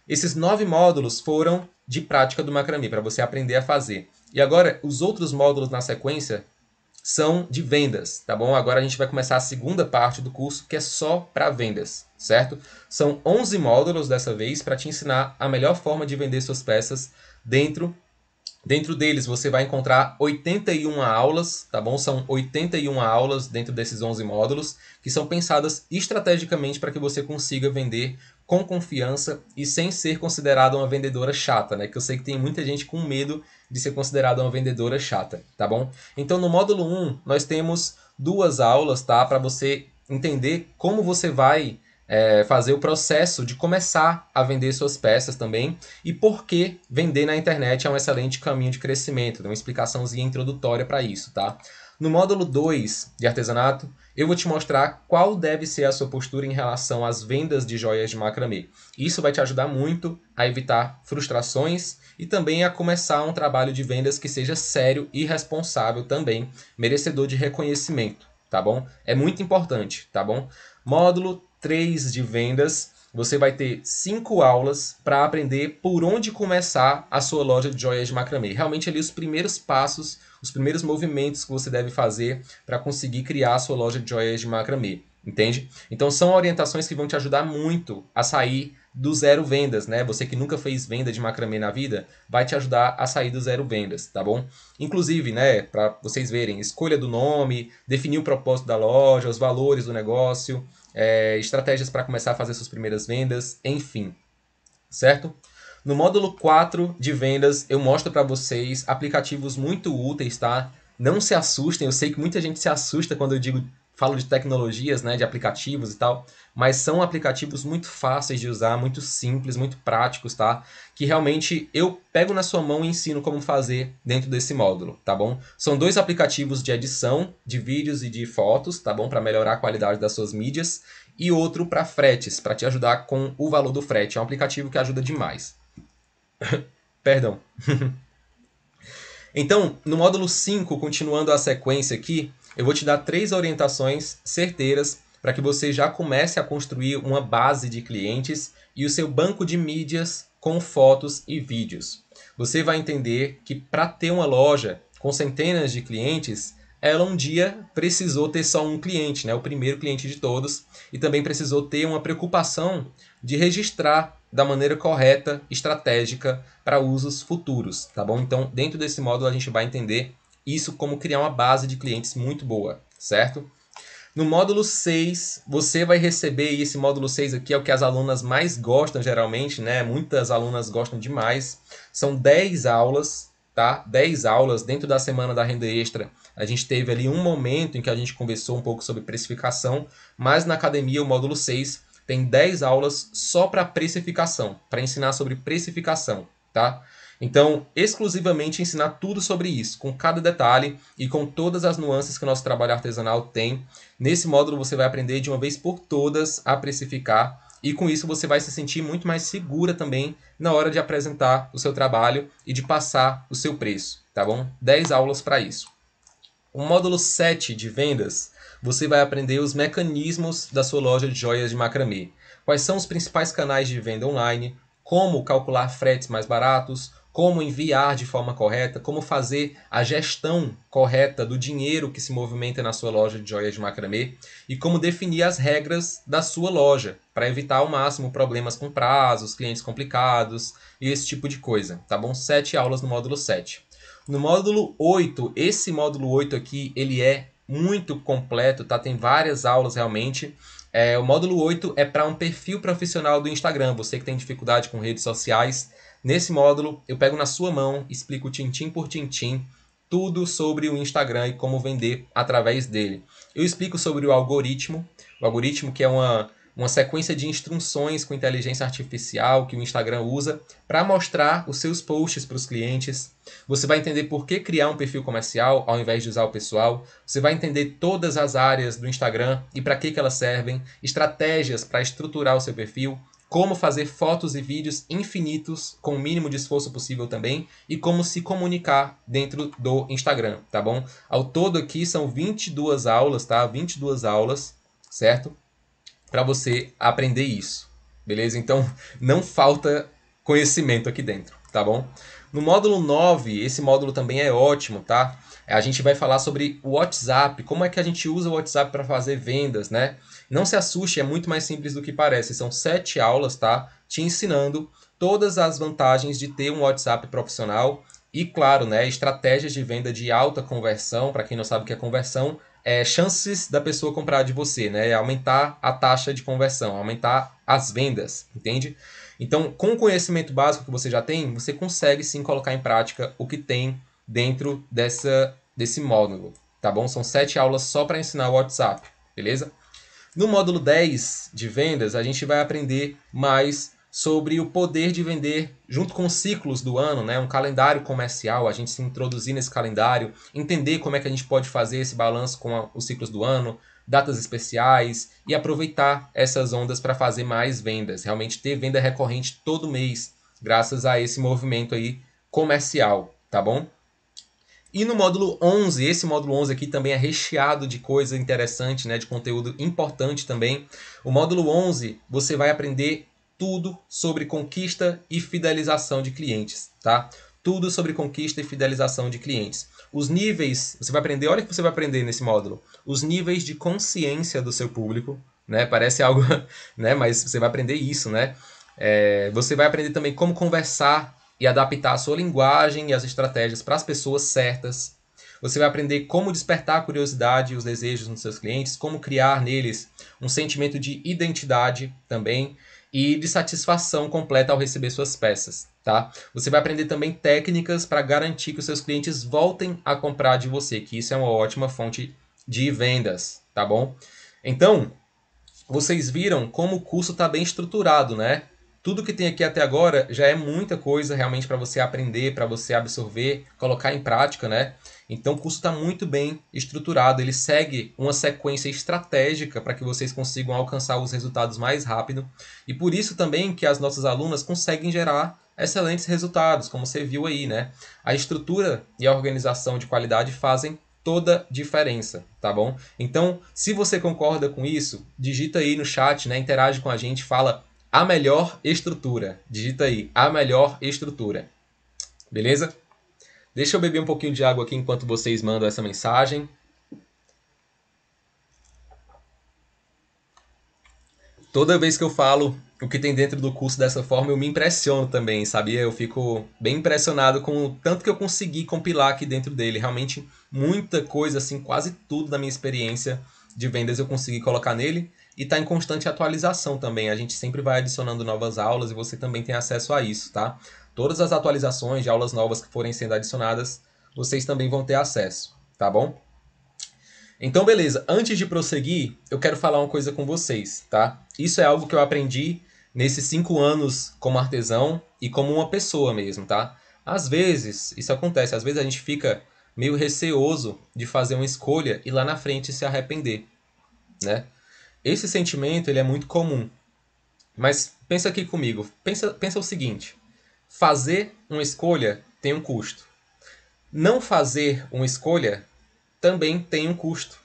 Esses nove módulos foram de prática do macramê, para você aprender a fazer. E agora, os outros módulos na sequência são de vendas, tá bom? Agora a gente vai começar a segunda parte do curso, que é só para vendas, certo? São 11 módulos dessa vez para te ensinar a melhor forma de vender suas peças dentro Dentro deles você vai encontrar 81 aulas, tá bom? São 81 aulas dentro desses 11 módulos que são pensadas estrategicamente para que você consiga vender com confiança e sem ser considerada uma vendedora chata, né? Que eu sei que tem muita gente com medo de ser considerada uma vendedora chata, tá bom? Então no módulo 1 nós temos duas aulas, tá? Para você entender como você vai é, fazer o processo de começar a vender suas peças também e por que vender na internet é um excelente caminho de crescimento, uma explicaçãozinha introdutória para isso, tá? No módulo 2 de artesanato, eu vou te mostrar qual deve ser a sua postura em relação às vendas de joias de macramê. Isso vai te ajudar muito a evitar frustrações e também a começar um trabalho de vendas que seja sério e responsável também, merecedor de reconhecimento, tá bom? É muito importante, tá bom? Módulo 3 de vendas, você vai ter 5 aulas para aprender por onde começar a sua loja de joias de macramê. Realmente ali os primeiros passos os primeiros movimentos que você deve fazer para conseguir criar a sua loja de joias de macramê, entende? Então são orientações que vão te ajudar muito a sair do zero vendas, né? Você que nunca fez venda de macramê na vida, vai te ajudar a sair do zero vendas, tá bom? Inclusive, né, para vocês verem, escolha do nome, definir o propósito da loja, os valores do negócio, é, estratégias para começar a fazer suas primeiras vendas, enfim, certo? No módulo 4 de vendas, eu mostro para vocês aplicativos muito úteis, tá? Não se assustem, eu sei que muita gente se assusta quando eu digo falo de tecnologias, né, de aplicativos e tal, mas são aplicativos muito fáceis de usar, muito simples, muito práticos, tá? Que realmente eu pego na sua mão e ensino como fazer dentro desse módulo, tá bom? São dois aplicativos de edição de vídeos e de fotos, tá bom? Para melhorar a qualidade das suas mídias e outro para fretes, para te ajudar com o valor do frete. É um aplicativo que ajuda demais. Perdão. então, no módulo 5, continuando a sequência aqui, eu vou te dar três orientações certeiras para que você já comece a construir uma base de clientes e o seu banco de mídias com fotos e vídeos. Você vai entender que para ter uma loja com centenas de clientes, ela um dia precisou ter só um cliente, né? o primeiro cliente de todos, e também precisou ter uma preocupação de registrar da maneira correta, estratégica para usos futuros, tá bom? Então, dentro desse módulo a gente vai entender isso como criar uma base de clientes muito boa, certo? No módulo 6, você vai receber, e esse módulo 6 aqui é o que as alunas mais gostam geralmente, né? Muitas alunas gostam demais. São 10 aulas, tá? 10 aulas dentro da semana da renda extra. A gente teve ali um momento em que a gente conversou um pouco sobre precificação, mas na academia o módulo 6 tem 10 aulas só para precificação, para ensinar sobre precificação, tá? Então, exclusivamente ensinar tudo sobre isso, com cada detalhe e com todas as nuances que o nosso trabalho artesanal tem. Nesse módulo você vai aprender de uma vez por todas a precificar e com isso você vai se sentir muito mais segura também na hora de apresentar o seu trabalho e de passar o seu preço, tá bom? 10 aulas para isso. O módulo 7 de vendas você vai aprender os mecanismos da sua loja de joias de macramê. Quais são os principais canais de venda online, como calcular fretes mais baratos, como enviar de forma correta, como fazer a gestão correta do dinheiro que se movimenta na sua loja de joias de macramê e como definir as regras da sua loja para evitar ao máximo problemas com prazos, clientes complicados e esse tipo de coisa, tá bom? Sete aulas no módulo 7. No módulo 8, esse módulo 8 aqui, ele é muito completo, tá? Tem várias aulas realmente. É, o módulo 8 é para um perfil profissional do Instagram. Você que tem dificuldade com redes sociais, nesse módulo eu pego na sua mão, explico tintim por tintim tudo sobre o Instagram e como vender através dele. Eu explico sobre o algoritmo, o algoritmo que é uma uma sequência de instruções com inteligência artificial que o Instagram usa para mostrar os seus posts para os clientes. Você vai entender por que criar um perfil comercial ao invés de usar o pessoal. Você vai entender todas as áreas do Instagram e para que, que elas servem, estratégias para estruturar o seu perfil, como fazer fotos e vídeos infinitos com o mínimo de esforço possível também e como se comunicar dentro do Instagram, tá bom? Ao todo aqui são 22 aulas, tá? 22 aulas, certo? para você aprender isso, beleza? Então não falta conhecimento aqui dentro, tá bom? No módulo 9, esse módulo também é ótimo, tá? A gente vai falar sobre o WhatsApp, como é que a gente usa o WhatsApp para fazer vendas, né? Não se assuste, é muito mais simples do que parece. São sete aulas, tá? Te ensinando todas as vantagens de ter um WhatsApp profissional e, claro, né, estratégias de venda de alta conversão. Para quem não sabe o que é conversão, é, chances da pessoa comprar de você, né? É aumentar a taxa de conversão, aumentar as vendas, entende? Então, com o conhecimento básico que você já tem, você consegue sim colocar em prática o que tem dentro dessa, desse módulo, tá bom? São sete aulas só para ensinar o WhatsApp, beleza? No módulo 10 de vendas, a gente vai aprender mais sobre o poder de vender junto com os ciclos do ano, né? Um calendário comercial, a gente se introduzir nesse calendário, entender como é que a gente pode fazer esse balanço com a, os ciclos do ano, datas especiais e aproveitar essas ondas para fazer mais vendas, realmente ter venda recorrente todo mês, graças a esse movimento aí comercial, tá bom? E no módulo 11, esse módulo 11 aqui também é recheado de coisa interessante, né, de conteúdo importante também. O módulo 11, você vai aprender tudo sobre conquista e fidelização de clientes, tá? Tudo sobre conquista e fidelização de clientes. Os níveis, você vai aprender, olha o que você vai aprender nesse módulo. Os níveis de consciência do seu público, né? Parece algo, né? Mas você vai aprender isso, né? É, você vai aprender também como conversar e adaptar a sua linguagem e as estratégias para as pessoas certas. Você vai aprender como despertar a curiosidade e os desejos nos seus clientes, como criar neles um sentimento de identidade também e de satisfação completa ao receber suas peças, tá? Você vai aprender também técnicas para garantir que os seus clientes voltem a comprar de você, que isso é uma ótima fonte de vendas, tá bom? Então, vocês viram como o curso está bem estruturado, né? Tudo que tem aqui até agora já é muita coisa realmente para você aprender, para você absorver, colocar em prática, né? Então o curso está muito bem estruturado, ele segue uma sequência estratégica para que vocês consigam alcançar os resultados mais rápido. E por isso também que as nossas alunas conseguem gerar excelentes resultados, como você viu aí, né? A estrutura e a organização de qualidade fazem toda diferença, tá bom? Então, se você concorda com isso, digita aí no chat, né? Interage com a gente, fala a melhor estrutura. Digita aí a melhor estrutura. Beleza? Deixa eu beber um pouquinho de água aqui enquanto vocês mandam essa mensagem. Toda vez que eu falo o que tem dentro do curso dessa forma, eu me impressiono também, sabia? Eu fico bem impressionado com o tanto que eu consegui compilar aqui dentro dele. Realmente, muita coisa, assim, quase tudo da minha experiência de vendas eu consegui colocar nele. E está em constante atualização também. A gente sempre vai adicionando novas aulas e você também tem acesso a isso, tá? Todas as atualizações de aulas novas que forem sendo adicionadas, vocês também vão ter acesso, tá bom? Então, beleza. Antes de prosseguir, eu quero falar uma coisa com vocês, tá? Isso é algo que eu aprendi nesses cinco anos como artesão e como uma pessoa mesmo, tá? Às vezes, isso acontece, às vezes a gente fica meio receoso de fazer uma escolha e lá na frente se arrepender, né? Esse sentimento, ele é muito comum. Mas pensa aqui comigo, pensa, pensa o seguinte, Fazer uma escolha tem um custo. Não fazer uma escolha também tem um custo.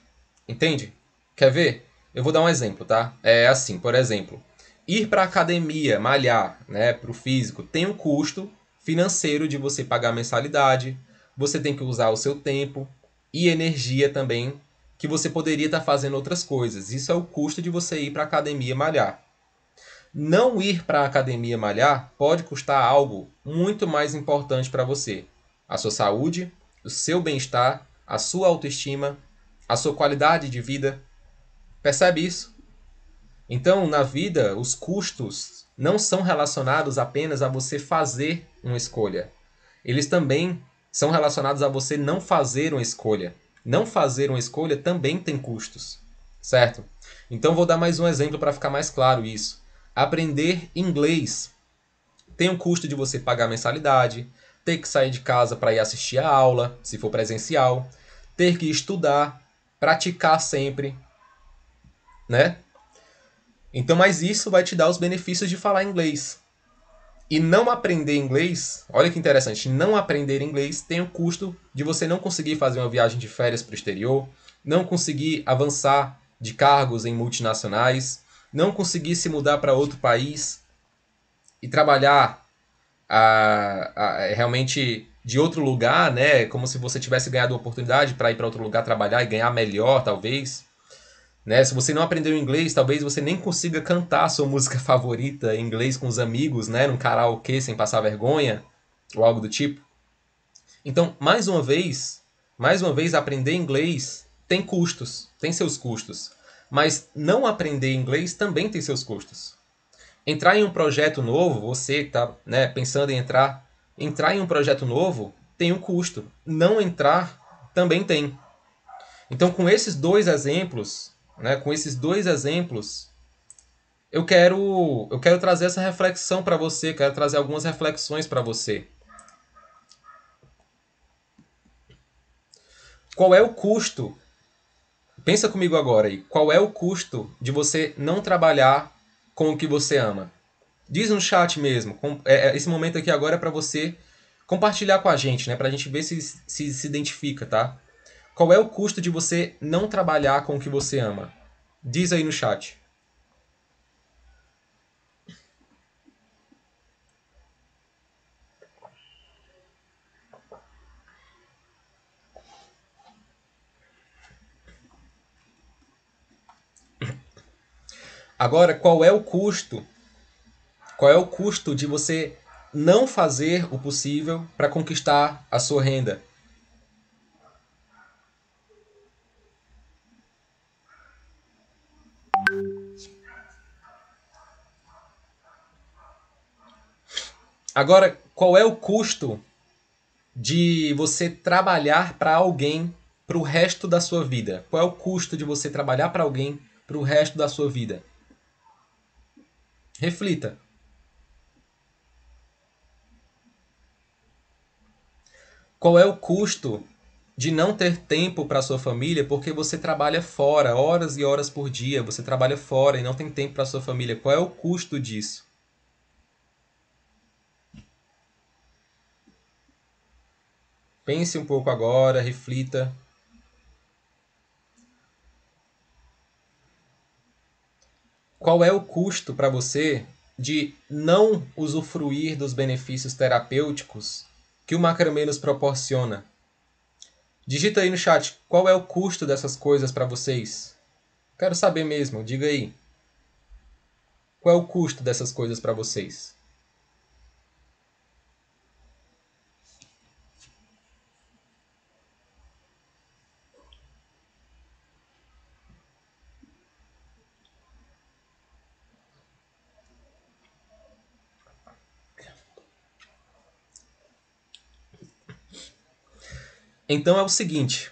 Entende? Quer ver? Eu vou dar um exemplo, tá? É assim, por exemplo, ir para academia, malhar, né, para o físico, tem um custo financeiro de você pagar mensalidade, você tem que usar o seu tempo e energia também, que você poderia estar tá fazendo outras coisas. Isso é o custo de você ir para academia malhar não ir para a academia malhar pode custar algo muito mais importante para você: a sua saúde, o seu bem-estar, a sua autoestima, a sua qualidade de vida. Percebe isso? Então, na vida, os custos não são relacionados apenas a você fazer uma escolha. Eles também são relacionados a você não fazer uma escolha. Não fazer uma escolha também tem custos, certo? Então, vou dar mais um exemplo para ficar mais claro isso. Aprender inglês tem o custo de você pagar mensalidade, ter que sair de casa para ir assistir a aula, se for presencial, ter que estudar, praticar sempre, né? Então, mas isso vai te dar os benefícios de falar inglês. E não aprender inglês, olha que interessante, não aprender inglês tem o custo de você não conseguir fazer uma viagem de férias para o exterior, não conseguir avançar de cargos em multinacionais, não conseguisse mudar para outro país e trabalhar a, a, é, realmente de outro lugar, né? Como se você tivesse ganhado uma oportunidade para ir para outro lugar trabalhar e ganhar melhor, talvez. Né? Se você não aprendeu inglês, talvez você nem consiga cantar a sua música favorita em inglês com os amigos, né? Num karaokê sem passar vergonha ou algo do tipo. Então, mais uma vez, mais uma vez, aprender inglês tem custos, tem seus custos. Mas não aprender inglês também tem seus custos. Entrar em um projeto novo, você está né, pensando em entrar, entrar em um projeto novo tem um custo. Não entrar também tem. Então, com esses dois exemplos, né, com esses dois exemplos, eu quero, eu quero trazer essa reflexão para você, quero trazer algumas reflexões para você. Qual é o custo Pensa comigo agora aí, qual é o custo de você não trabalhar com o que você ama? Diz no chat mesmo, com, é, é esse momento aqui agora é para você compartilhar com a gente, né? Pra gente ver se, se se identifica, tá? Qual é o custo de você não trabalhar com o que você ama? Diz aí no chat. Agora, qual é o custo? Qual é o custo de você não fazer o possível para conquistar a sua renda? Agora, qual é o custo de você trabalhar para alguém para o resto da sua vida? Qual é o custo de você trabalhar para alguém para o resto da sua vida? Reflita. Qual é o custo de não ter tempo para sua família porque você trabalha fora, horas e horas por dia, você trabalha fora e não tem tempo para sua família? Qual é o custo disso? Pense um pouco agora, reflita. qual é o custo para você de não usufruir dos benefícios terapêuticos que o macramê nos proporciona? Digita aí no chat qual é o custo dessas coisas para vocês. Quero saber mesmo, diga aí. Qual é o custo dessas coisas para vocês? Então é o seguinte: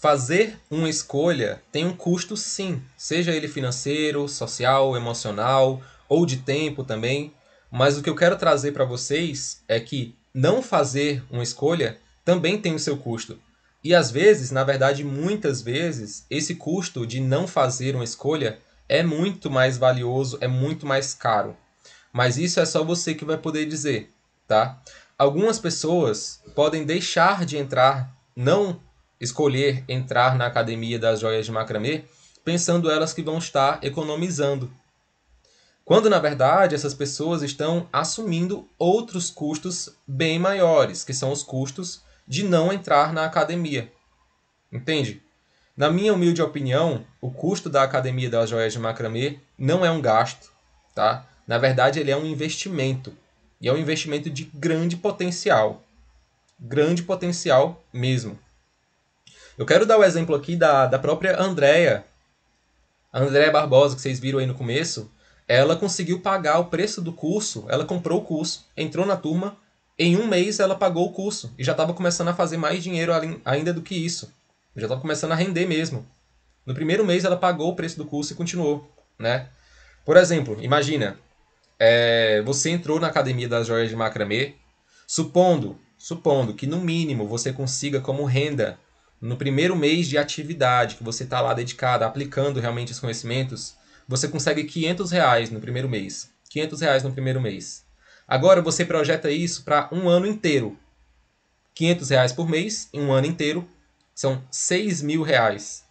fazer uma escolha tem um custo, sim, seja ele financeiro, social, emocional ou de tempo também. Mas o que eu quero trazer para vocês é que não fazer uma escolha também tem o seu custo. E às vezes, na verdade, muitas vezes, esse custo de não fazer uma escolha é muito mais valioso, é muito mais caro. Mas isso é só você que vai poder dizer, tá? algumas pessoas podem deixar de entrar, não escolher entrar na academia das joias de macramê, pensando elas que vão estar economizando. Quando na verdade essas pessoas estão assumindo outros custos bem maiores, que são os custos de não entrar na academia. Entende? Na minha humilde opinião, o custo da academia das joias de macramê não é um gasto, tá? Na verdade, ele é um investimento e é um investimento de grande potencial. Grande potencial mesmo. Eu quero dar o um exemplo aqui da, da própria Andrea. A Andrea Barbosa, que vocês viram aí no começo, ela conseguiu pagar o preço do curso, ela comprou o curso, entrou na turma, em um mês ela pagou o curso e já estava começando a fazer mais dinheiro ainda do que isso. Já estava começando a render mesmo. No primeiro mês ela pagou o preço do curso e continuou, né? Por exemplo, imagina, é, você entrou na academia das joias de macramê, supondo, supondo que no mínimo você consiga como renda no primeiro mês de atividade que você está lá dedicada, aplicando realmente os conhecimentos, você consegue 500 reais no primeiro mês. 500 reais no primeiro mês. Agora você projeta isso para um ano inteiro. 500 reais por mês, em um ano inteiro, são 6 mil reais.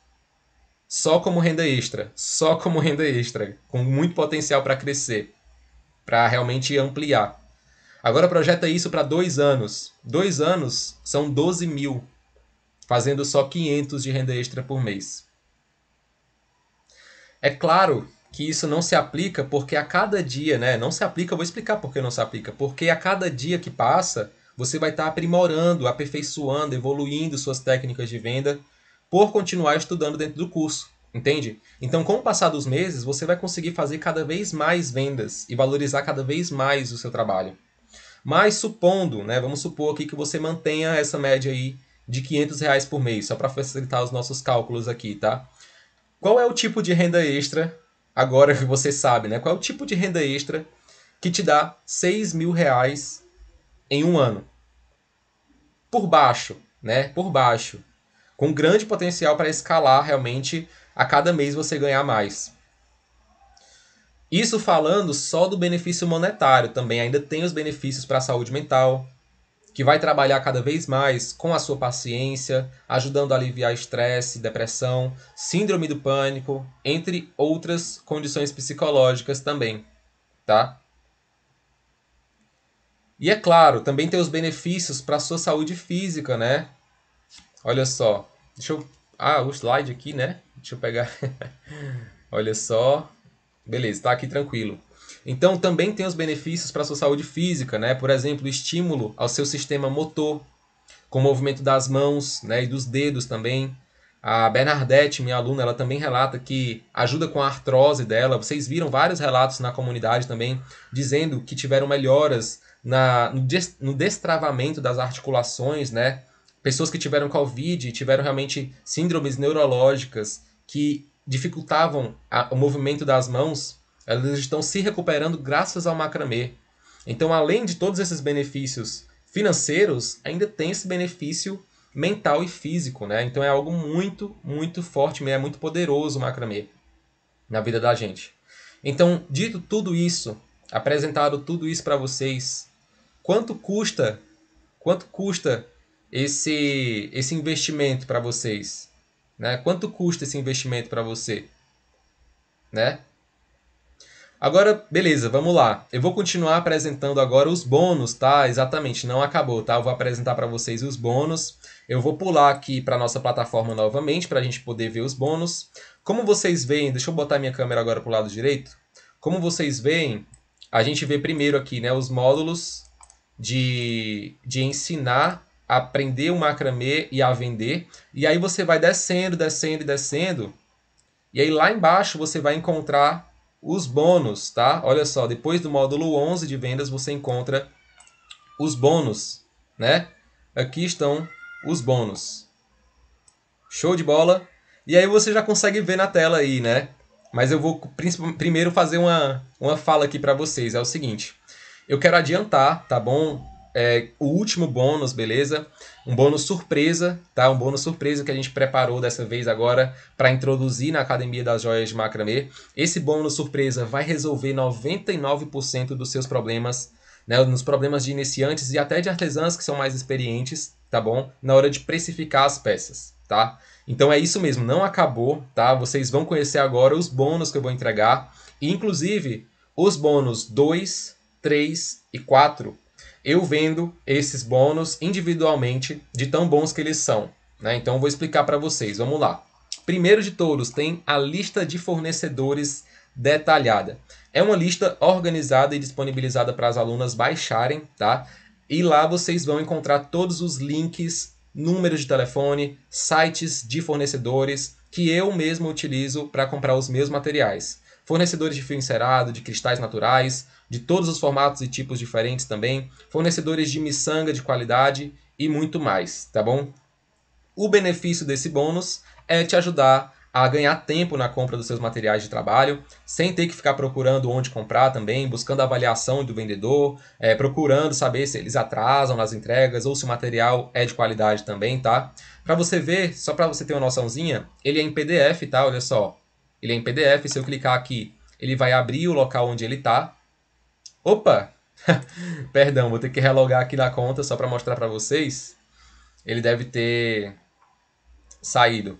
Só como renda extra. Só como renda extra. Com muito potencial para crescer para realmente ampliar. Agora projeta isso para dois anos. Dois anos são 12 mil, fazendo só 500 de renda extra por mês. É claro que isso não se aplica porque a cada dia, né? Não se aplica, vou explicar por que não se aplica. Porque a cada dia que passa, você vai estar aprimorando, aperfeiçoando, evoluindo suas técnicas de venda por continuar estudando dentro do curso. Entende? Então, com o passar dos meses, você vai conseguir fazer cada vez mais vendas e valorizar cada vez mais o seu trabalho. Mas supondo, né, vamos supor aqui que você mantenha essa média aí de 500 reais por mês, só para facilitar os nossos cálculos aqui, tá? Qual é o tipo de renda extra, agora que você sabe, né? Qual é o tipo de renda extra que te dá 6 mil reais em um ano? Por baixo, né? Por baixo. Com grande potencial para escalar realmente a cada mês você ganhar mais. Isso falando só do benefício monetário, também ainda tem os benefícios para a saúde mental, que vai trabalhar cada vez mais com a sua paciência, ajudando a aliviar estresse, depressão, síndrome do pânico, entre outras condições psicológicas também, tá? E é claro, também tem os benefícios para a sua saúde física, né? Olha só. Deixa eu. Ah, o slide aqui, né? Deixa eu pegar. Olha só. Beleza, está aqui tranquilo. Então também tem os benefícios para a sua saúde física, né? Por exemplo, estímulo ao seu sistema motor, com o movimento das mãos né? e dos dedos também. A Bernadette, minha aluna, ela também relata que ajuda com a artrose dela. Vocês viram vários relatos na comunidade também dizendo que tiveram melhoras na, no destravamento das articulações, né? Pessoas que tiveram Covid tiveram realmente síndromes neurológicas que dificultavam a, o movimento das mãos, elas estão se recuperando graças ao macramê. Então, além de todos esses benefícios financeiros, ainda tem esse benefício mental e físico, né? Então é algo muito, muito forte, é muito poderoso o macramê na vida da gente. Então, dito tudo isso, apresentado tudo isso para vocês, quanto custa? Quanto custa esse esse investimento para vocês? Né? Quanto custa esse investimento para você? Né? Agora, beleza, vamos lá. Eu vou continuar apresentando agora os bônus, tá? Exatamente, não acabou, tá? Eu vou apresentar para vocês os bônus. Eu vou pular aqui para nossa plataforma novamente para a gente poder ver os bônus. Como vocês veem, deixa eu botar minha câmera agora para o lado direito. Como vocês veem, a gente vê primeiro aqui né, os módulos de, de ensinar aprender o macramê e a vender. E aí você vai descendo, descendo e descendo. E aí lá embaixo você vai encontrar os bônus, tá? Olha só, depois do módulo 11 de vendas você encontra os bônus, né? Aqui estão os bônus. Show de bola. E aí você já consegue ver na tela aí, né? Mas eu vou primeiro fazer uma, uma fala aqui para vocês. É o seguinte, eu quero adiantar, tá bom? é, o último bônus, beleza? Um bônus surpresa, tá? Um bônus surpresa que a gente preparou dessa vez agora para introduzir na Academia das Joias de Macramê. Esse bônus surpresa vai resolver 99% dos seus problemas, né? Nos problemas de iniciantes e até de artesãs que são mais experientes, tá bom? Na hora de precificar as peças, tá? Então é isso mesmo, não acabou, tá? Vocês vão conhecer agora os bônus que eu vou entregar, inclusive os bônus 2, 3 e 4 eu vendo esses bônus individualmente de tão bons que eles são. Né? Então vou explicar para vocês. Vamos lá. Primeiro de todos tem a lista de fornecedores detalhada. É uma lista organizada e disponibilizada para as alunas baixarem, tá? E lá vocês vão encontrar todos os links, números de telefone, sites de fornecedores que eu mesmo utilizo para comprar os meus materiais. Fornecedores de fio encerado, de cristais naturais, de todos os formatos e tipos diferentes também, fornecedores de miçanga de qualidade e muito mais, tá bom? O benefício desse bônus é te ajudar a ganhar tempo na compra dos seus materiais de trabalho, sem ter que ficar procurando onde comprar também, buscando a avaliação do vendedor, é, procurando saber se eles atrasam nas entregas ou se o material é de qualidade também, tá? Para você ver, só para você ter uma noçãozinha, ele é em PDF, tá? Olha só. Ele é em PDF, se eu clicar aqui, ele vai abrir o local onde ele está Opa! Perdão, vou ter que relogar aqui na conta só para mostrar para vocês. Ele deve ter saído.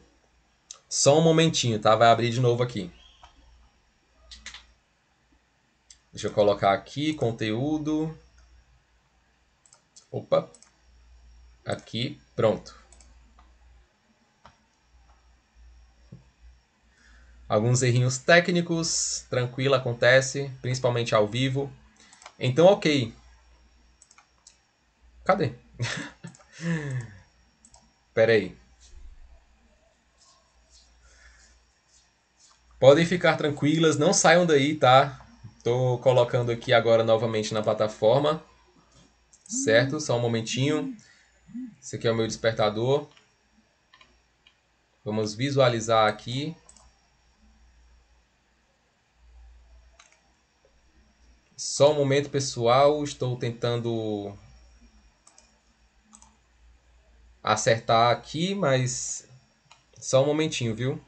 Só um momentinho, tá? Vai abrir de novo aqui. Deixa eu colocar aqui, conteúdo. Opa. Aqui, pronto. Alguns errinhos técnicos, tranquilo, acontece, principalmente ao vivo. Então, ok. Cadê? Pera aí. Podem ficar tranquilas, não saiam daí, tá? Tô colocando aqui agora novamente na plataforma. Certo? Só um momentinho. Esse aqui é o meu despertador. Vamos visualizar aqui. Só um momento, pessoal. Estou tentando acertar aqui, mas só um momentinho, viu?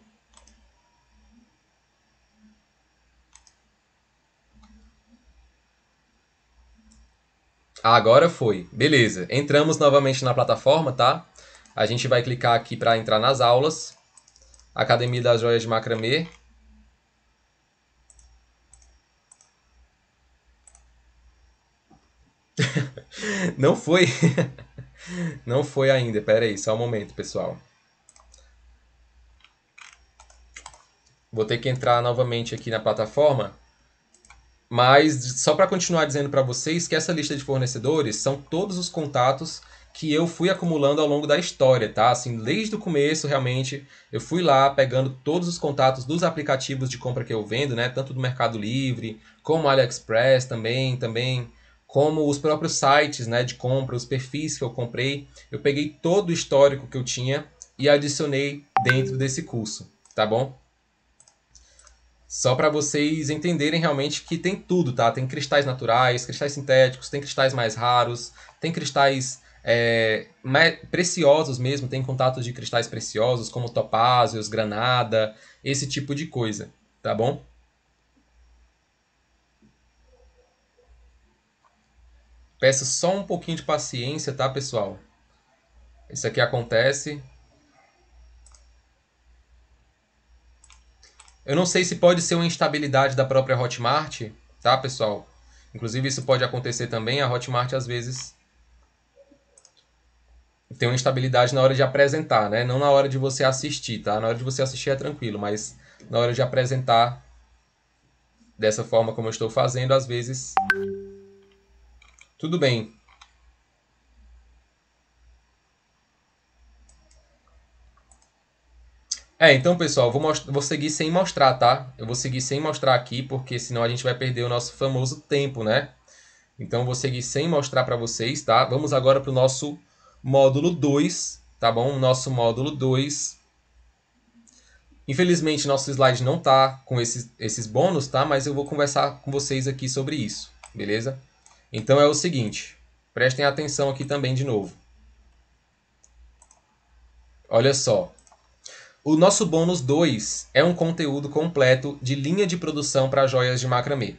Ah, agora foi. Beleza. Entramos novamente na plataforma, tá? A gente vai clicar aqui para entrar nas aulas. Academia das Joias de Macramê. Não foi. Não foi ainda. Pera aí, só um momento, pessoal. Vou ter que entrar novamente aqui na plataforma. Mas só para continuar dizendo para vocês que essa lista de fornecedores são todos os contatos que eu fui acumulando ao longo da história, tá? Assim, desde o começo, realmente, eu fui lá pegando todos os contatos dos aplicativos de compra que eu vendo, né? Tanto do Mercado Livre, como AliExpress também, também como os próprios sites né, de compra, os perfis que eu comprei. Eu peguei todo o histórico que eu tinha e adicionei dentro desse curso, tá bom? Só para vocês entenderem realmente que tem tudo, tá? Tem cristais naturais, cristais sintéticos, tem cristais mais raros, tem cristais é, mais preciosos mesmo, tem contatos de cristais preciosos como topázios, granada, esse tipo de coisa, tá bom? Peço só um pouquinho de paciência, tá, pessoal? Isso aqui acontece. Eu não sei se pode ser uma instabilidade da própria Hotmart, tá, pessoal? Inclusive, isso pode acontecer também. A Hotmart, às vezes, tem uma instabilidade na hora de apresentar, né? Não na hora de você assistir, tá? Na hora de você assistir é tranquilo, mas na hora de apresentar dessa forma como eu estou fazendo, às vezes tudo bem. É, então, pessoal, vou, vou seguir sem mostrar, tá? Eu vou seguir sem mostrar aqui, porque senão a gente vai perder o nosso famoso tempo, né? Então, vou seguir sem mostrar para vocês, tá? Vamos agora para o nosso módulo 2, tá bom? Nosso módulo 2. Infelizmente, nosso slide não está com esses, esses bônus, tá? Mas eu vou conversar com vocês aqui sobre isso, beleza? Então é o seguinte, prestem atenção aqui também de novo. Olha só. O nosso bônus 2 é um conteúdo completo de linha de produção para joias de macramê.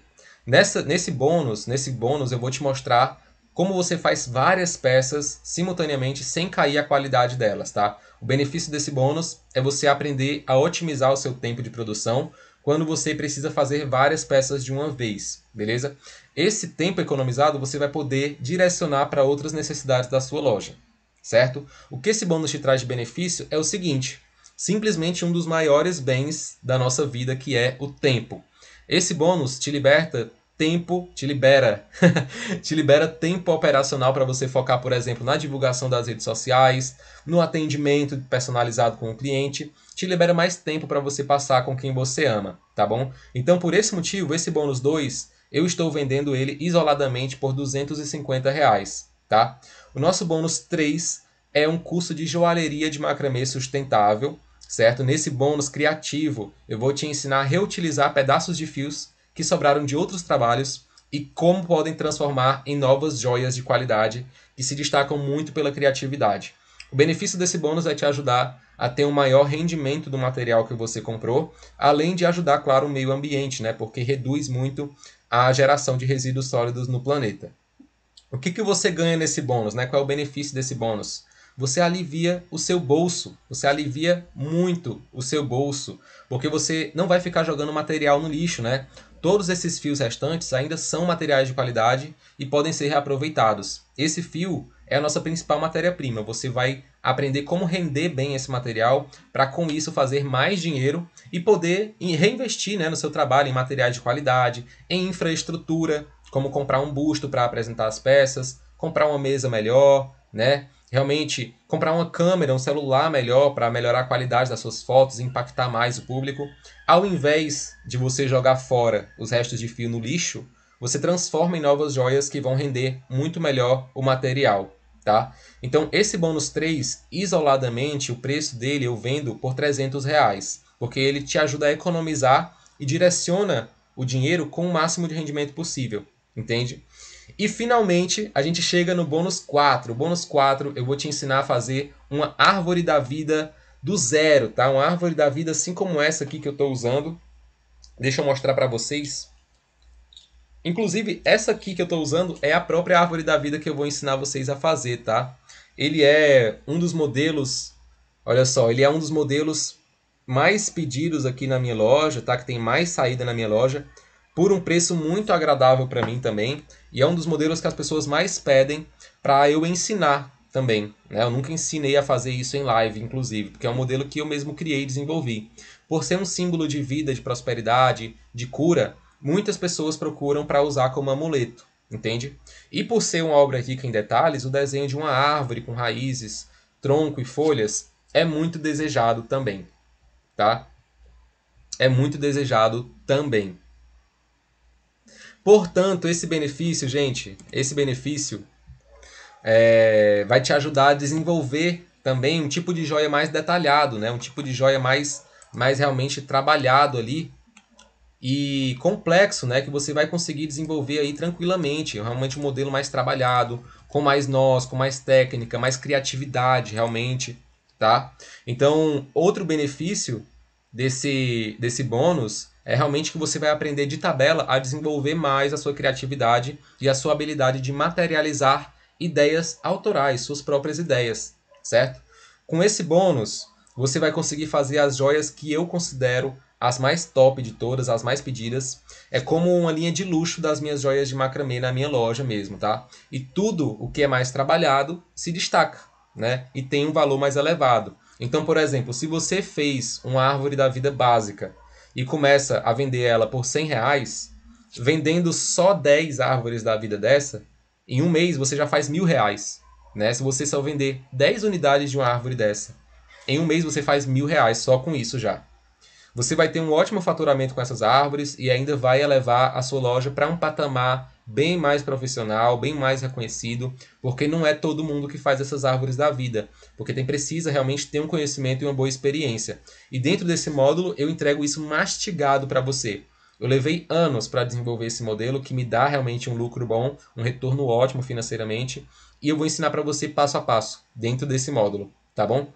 Nessa, nesse bônus, nesse bônus eu vou te mostrar como você faz várias peças simultaneamente sem cair a qualidade delas, tá? O benefício desse bônus é você aprender a otimizar o seu tempo de produção quando você precisa fazer várias peças de uma vez, beleza? Esse tempo economizado você vai poder direcionar para outras necessidades da sua loja, certo? O que esse bônus te traz de benefício é o seguinte: simplesmente um dos maiores bens da nossa vida, que é o tempo. Esse bônus te liberta tempo, te libera, te libera tempo operacional para você focar, por exemplo, na divulgação das redes sociais, no atendimento personalizado com o cliente, te libera mais tempo para você passar com quem você ama, tá bom? Então, por esse motivo, esse bônus 2 eu estou vendendo ele isoladamente por 250 reais, tá? O nosso bônus 3 é um curso de joalheria de macramê sustentável, certo? Nesse bônus criativo, eu vou te ensinar a reutilizar pedaços de fios que sobraram de outros trabalhos e como podem transformar em novas joias de qualidade que se destacam muito pela criatividade. O benefício desse bônus é te ajudar a ter um maior rendimento do material que você comprou, além de ajudar, claro, o meio ambiente, né? Porque reduz muito a geração de resíduos sólidos no planeta. O que, que você ganha nesse bônus? Né? Qual é o benefício desse bônus? Você alivia o seu bolso, você alivia muito o seu bolso, porque você não vai ficar jogando material no lixo, né? Todos esses fios restantes ainda são materiais de qualidade e podem ser reaproveitados. Esse fio é a nossa principal matéria-prima. Você vai aprender como render bem esse material, para com isso fazer mais dinheiro e poder reinvestir né, no seu trabalho em materiais de qualidade, em infraestrutura, como comprar um busto para apresentar as peças, comprar uma mesa melhor, né? Realmente comprar uma câmera, um celular melhor para melhorar a qualidade das suas fotos, impactar mais o público, ao invés de você jogar fora os restos de fio no lixo, você transforma em novas joias que vão render muito melhor o material. Tá? Então, esse bônus 3, isoladamente, o preço dele eu vendo por 300 reais, porque ele te ajuda a economizar e direciona o dinheiro com o máximo de rendimento possível, entende? E finalmente, a gente chega no bônus 4. O bônus 4, eu vou te ensinar a fazer uma árvore da vida do zero, tá? Uma árvore da vida assim como essa aqui que eu estou usando. Deixa eu mostrar para vocês. Inclusive, essa aqui que eu estou usando é a própria árvore da vida que eu vou ensinar vocês a fazer, tá? Ele é um dos modelos, olha só, ele é um dos modelos mais pedidos aqui na minha loja, tá? Que tem mais saída na minha loja, por um preço muito agradável para mim também. E é um dos modelos que as pessoas mais pedem para eu ensinar também. Né? Eu nunca ensinei a fazer isso em live, inclusive, porque é um modelo que eu mesmo criei e desenvolvi. Por ser um símbolo de vida, de prosperidade, de cura, muitas pessoas procuram para usar como amuleto, entende? E por ser uma obra rica em detalhes, o desenho de uma árvore com raízes, tronco e folhas é muito desejado também, tá? É muito desejado também. Portanto, esse benefício, gente, esse benefício é, vai te ajudar a desenvolver também um tipo de joia mais detalhado, né? Um tipo de joia mais, mais realmente trabalhado ali e complexo, né, que você vai conseguir desenvolver aí tranquilamente, é realmente um modelo mais trabalhado, com mais nós, com mais técnica, mais criatividade, realmente, tá? Então, outro benefício desse desse bônus é realmente que você vai aprender de tabela a desenvolver mais a sua criatividade e a sua habilidade de materializar ideias autorais, suas próprias ideias, certo? Com esse bônus, você vai conseguir fazer as joias que eu considero as mais top de todas, as mais pedidas. É como uma linha de luxo das minhas joias de macramê na minha loja mesmo, tá? E tudo o que é mais trabalhado se destaca, né? E tem um valor mais elevado. Então, por exemplo, se você fez uma árvore da vida básica e começa a vender ela por 100 reais, vendendo só 10 árvores da vida dessa, em um mês você já faz mil reais. Né? Se você só vender 10 unidades de uma árvore dessa, em um mês você faz mil reais só com isso já. Você vai ter um ótimo faturamento com essas árvores e ainda vai elevar a sua loja para um patamar bem mais profissional, bem mais reconhecido, porque não é todo mundo que faz essas árvores da vida, porque tem precisa realmente ter um conhecimento e uma boa experiência. E dentro desse módulo eu entrego isso mastigado para você. Eu levei anos para desenvolver esse modelo que me dá realmente um lucro bom, um retorno ótimo financeiramente, e eu vou ensinar para você passo a passo dentro desse módulo, tá bom?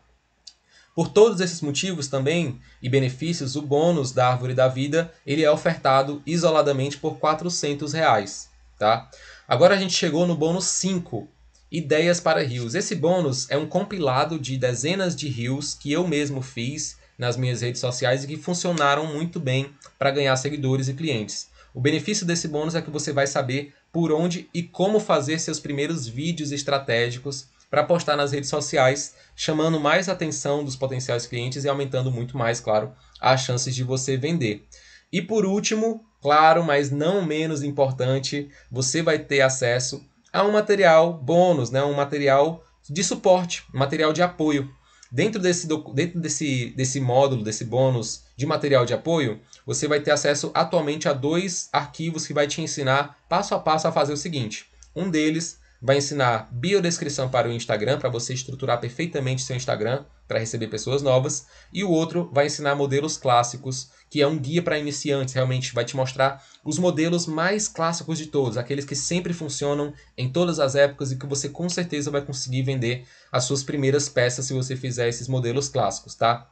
Por todos esses motivos também e benefícios, o bônus da Árvore da Vida ele é ofertado isoladamente por R$ Reais, tá? Agora a gente chegou no bônus 5, Ideias para Rios. Esse bônus é um compilado de dezenas de rios que eu mesmo fiz nas minhas redes sociais e que funcionaram muito bem para ganhar seguidores e clientes. O benefício desse bônus é que você vai saber por onde e como fazer seus primeiros vídeos estratégicos para postar nas redes sociais, chamando mais atenção dos potenciais clientes e aumentando muito mais, claro, as chances de você vender. E por último, claro, mas não menos importante, você vai ter acesso a um material bônus, né? um material de suporte, um material de apoio. Dentro, desse, dentro desse, desse módulo, desse bônus de material de apoio, você vai ter acesso atualmente a dois arquivos que vai te ensinar passo a passo a fazer o seguinte. Um deles vai ensinar biodescrição para o Instagram, para você estruturar perfeitamente seu Instagram para receber pessoas novas, e o outro vai ensinar modelos clássicos, que é um guia para iniciantes, realmente vai te mostrar os modelos mais clássicos de todos, aqueles que sempre funcionam em todas as épocas e que você com certeza vai conseguir vender as suas primeiras peças se você fizer esses modelos clássicos, tá?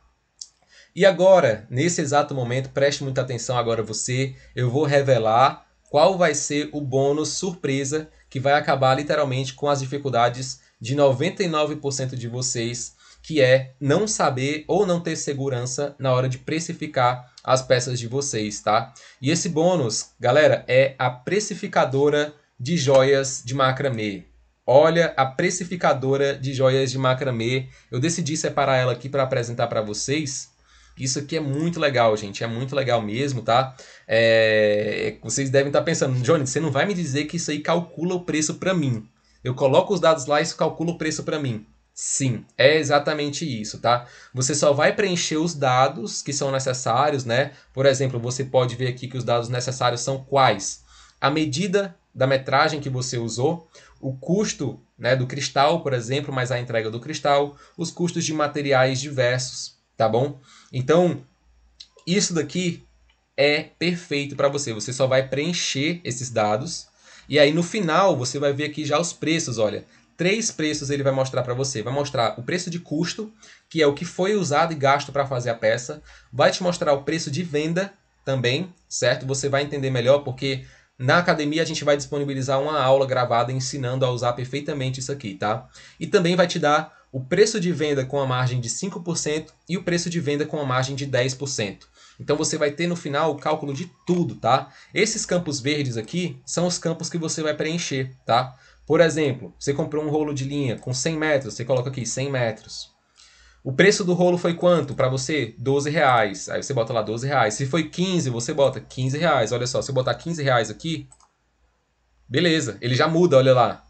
E agora, nesse exato momento, preste muita atenção agora você, eu vou revelar qual vai ser o bônus surpresa que vai acabar literalmente com as dificuldades de 99% de vocês, que é não saber ou não ter segurança na hora de precificar as peças de vocês, tá? E esse bônus, galera, é a precificadora de joias de macramê. Olha a precificadora de joias de macramê. Eu decidi separar ela aqui para apresentar para vocês, isso aqui é muito legal, gente. É muito legal mesmo, tá? É... Vocês devem estar tá pensando, Johnny, você não vai me dizer que isso aí calcula o preço para mim. Eu coloco os dados lá e isso calcula o preço para mim. Sim, é exatamente isso, tá? Você só vai preencher os dados que são necessários, né? Por exemplo, você pode ver aqui que os dados necessários são quais? A medida da metragem que você usou, o custo né, do cristal, por exemplo, mais a entrega do cristal, os custos de materiais diversos, tá bom? Então, isso daqui é perfeito para você. Você só vai preencher esses dados e aí no final você vai ver aqui já os preços, olha. Três preços ele vai mostrar para você. Vai mostrar o preço de custo, que é o que foi usado e gasto para fazer a peça. Vai te mostrar o preço de venda também, certo? Você vai entender melhor porque na academia a gente vai disponibilizar uma aula gravada ensinando a usar perfeitamente isso aqui, tá? E também vai te dar o preço de venda com a margem de 5% e o preço de venda com a margem de 10%. Então você vai ter no final o cálculo de tudo, tá? Esses campos verdes aqui são os campos que você vai preencher, tá? Por exemplo, você comprou um rolo de linha com 100 metros, você coloca aqui 100 metros. O preço do rolo foi quanto para você? 12 reais. Aí você bota lá 12 reais. Se foi 15, você bota 15 reais. Olha só, se eu botar 15 reais aqui, beleza, ele já muda, olha lá.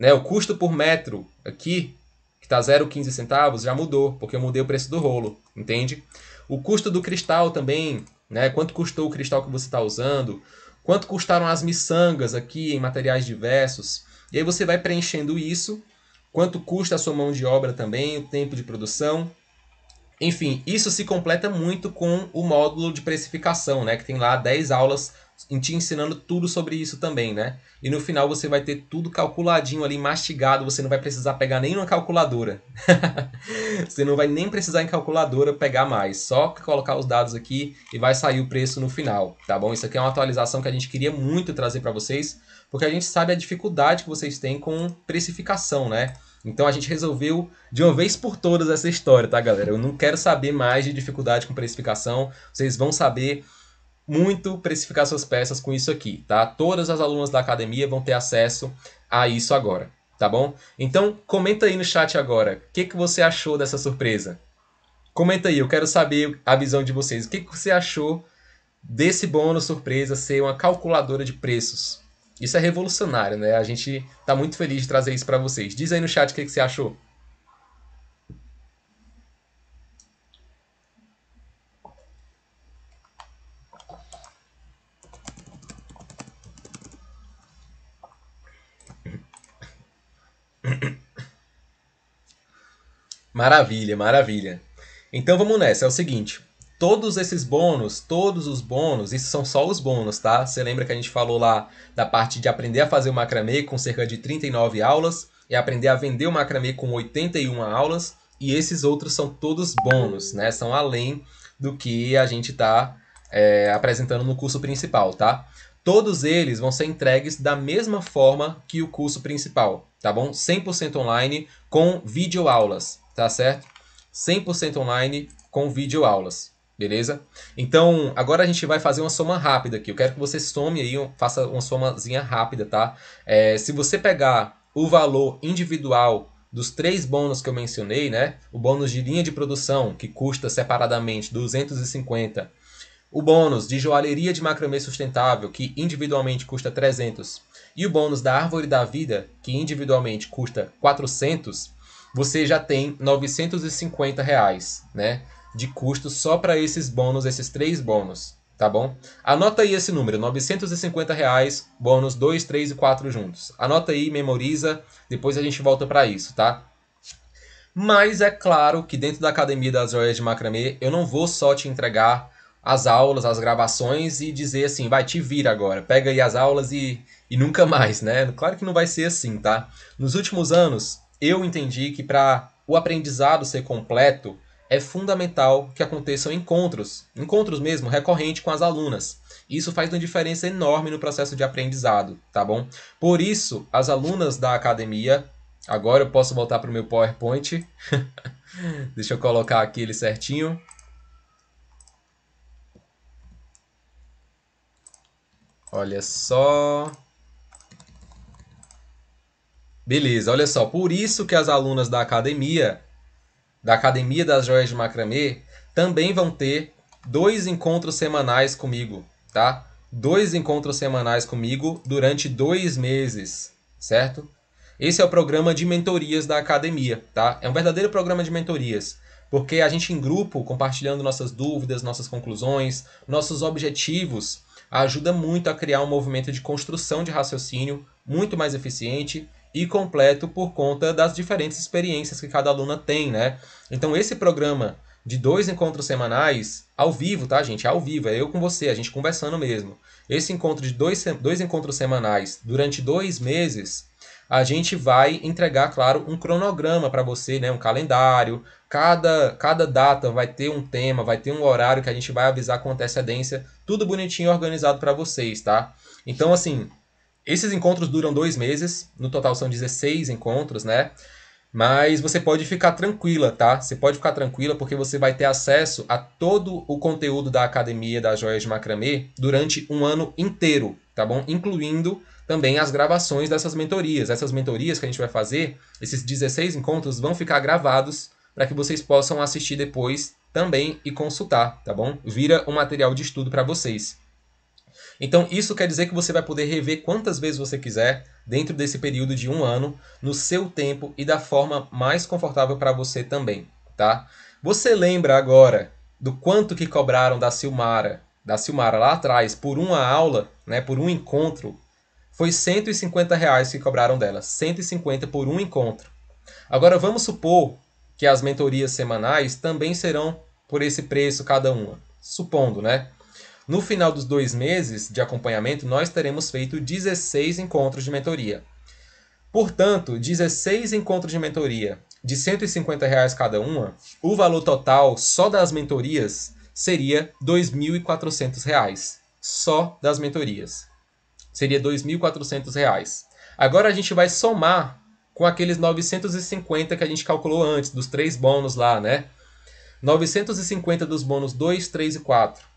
Né? O custo por metro aqui que está 0,15 centavos, já mudou, porque eu mudei o preço do rolo, entende? O custo do cristal também, né? Quanto custou o cristal que você está usando? Quanto custaram as miçangas aqui em materiais diversos? E aí você vai preenchendo isso. Quanto custa a sua mão de obra também, o tempo de produção. Enfim, isso se completa muito com o módulo de precificação, né? Que tem lá 10 aulas te ensinando tudo sobre isso também, né? E no final você vai ter tudo calculadinho ali, mastigado, você não vai precisar pegar nem uma calculadora. você não vai nem precisar em calculadora pegar mais, só colocar os dados aqui e vai sair o preço no final, tá bom? Isso aqui é uma atualização que a gente queria muito trazer para vocês, porque a gente sabe a dificuldade que vocês têm com precificação, né? Então a gente resolveu de uma vez por todas essa história, tá, galera? Eu não quero saber mais de dificuldade com precificação, vocês vão saber muito precificar suas peças com isso aqui, tá? Todas as alunas da academia vão ter acesso a isso agora, tá bom? Então, comenta aí no chat agora, o que, que você achou dessa surpresa? Comenta aí, eu quero saber a visão de vocês. O que, que você achou desse bônus surpresa ser uma calculadora de preços? Isso é revolucionário, né? A gente tá muito feliz de trazer isso para vocês. Diz aí no chat o que, que você achou. Maravilha, maravilha. Então vamos nessa, é o seguinte. Todos esses bônus, todos os bônus, isso são só os bônus, tá? Você lembra que a gente falou lá da parte de aprender a fazer o macramê com cerca de 39 aulas e aprender a vender o macramê com 81 aulas e esses outros são todos bônus, né? São além do que a gente está é, apresentando no curso principal, tá? Todos eles vão ser entregues da mesma forma que o curso principal, tá bom? 100% online com videoaulas tá certo? 100% online com vídeo aulas, beleza? Então, agora a gente vai fazer uma soma rápida aqui. Eu quero que você some aí, faça uma somazinha rápida, tá? É, se você pegar o valor individual dos três bônus que eu mencionei, né? O bônus de linha de produção, que custa separadamente 250 o bônus de joalheria de macramê sustentável, que individualmente custa 300, e o bônus da árvore da vida, que individualmente custa 400, você já tem 950 reais, né? De custo só para esses bônus, esses três bônus, tá bom? Anota aí esse número, 950 reais, bônus 2, 3 e 4 juntos. Anota aí, memoriza, depois a gente volta para isso, tá? Mas é claro que dentro da Academia das Joias de Macramê, eu não vou só te entregar as aulas, as gravações e dizer assim, vai, te vira agora, pega aí as aulas e, e nunca mais, né? Claro que não vai ser assim, tá? Nos últimos anos, eu entendi que para o aprendizado ser completo, é fundamental que aconteçam encontros, encontros mesmo recorrentes com as alunas. Isso faz uma diferença enorme no processo de aprendizado, tá bom? Por isso, as alunas da academia, agora eu posso voltar para o meu PowerPoint. Deixa eu colocar aqui ele certinho. Olha só. Beleza, olha só. Por isso que as alunas da academia, da Academia das Joias de Macramê, também vão ter dois encontros semanais comigo, tá? Dois encontros semanais comigo durante dois meses, certo? Esse é o programa de mentorias da academia, tá? É um verdadeiro programa de mentorias, porque a gente em grupo, compartilhando nossas dúvidas, nossas conclusões, nossos objetivos, ajuda muito a criar um movimento de construção de raciocínio muito mais eficiente e completo por conta das diferentes experiências que cada aluna tem, né? Então esse programa de dois encontros semanais, ao vivo, tá, gente? Ao vivo, é eu com você, a gente conversando mesmo. Esse encontro de dois, dois encontros semanais durante dois meses, a gente vai entregar, claro, um cronograma para você, né? Um calendário. Cada, cada data vai ter um tema, vai ter um horário que a gente vai avisar com antecedência. Tudo bonitinho organizado para vocês, tá? Então, assim, esses encontros duram dois meses, no total são 16 encontros, né? Mas você pode ficar tranquila, tá? Você pode ficar tranquila porque você vai ter acesso a todo o conteúdo da Academia das Joias de Macramê durante um ano inteiro, tá bom? Incluindo também as gravações dessas mentorias. Essas mentorias que a gente vai fazer, esses 16 encontros vão ficar gravados para que vocês possam assistir depois também e consultar, tá bom? Vira um material de estudo para vocês. Então, isso quer dizer que você vai poder rever quantas vezes você quiser dentro desse período de um ano, no seu tempo e da forma mais confortável para você também, tá? Você lembra agora do quanto que cobraram da Silmara, da Silmara lá atrás, por uma aula, né, por um encontro? Foi 150 reais que cobraram dela, 150 por um encontro. Agora vamos supor que as mentorias semanais também serão por esse preço cada uma, supondo, né? No final dos dois meses de acompanhamento, nós teremos feito 16 encontros de mentoria. Portanto, 16 encontros de mentoria de R$ 150 reais cada uma, o valor total só das mentorias seria R$ 2.400. Só das mentorias. Seria R$ 2.400. Agora a gente vai somar com aqueles 950 que a gente calculou antes, dos três bônus lá, né? 950 dos bônus 2, 3 e 4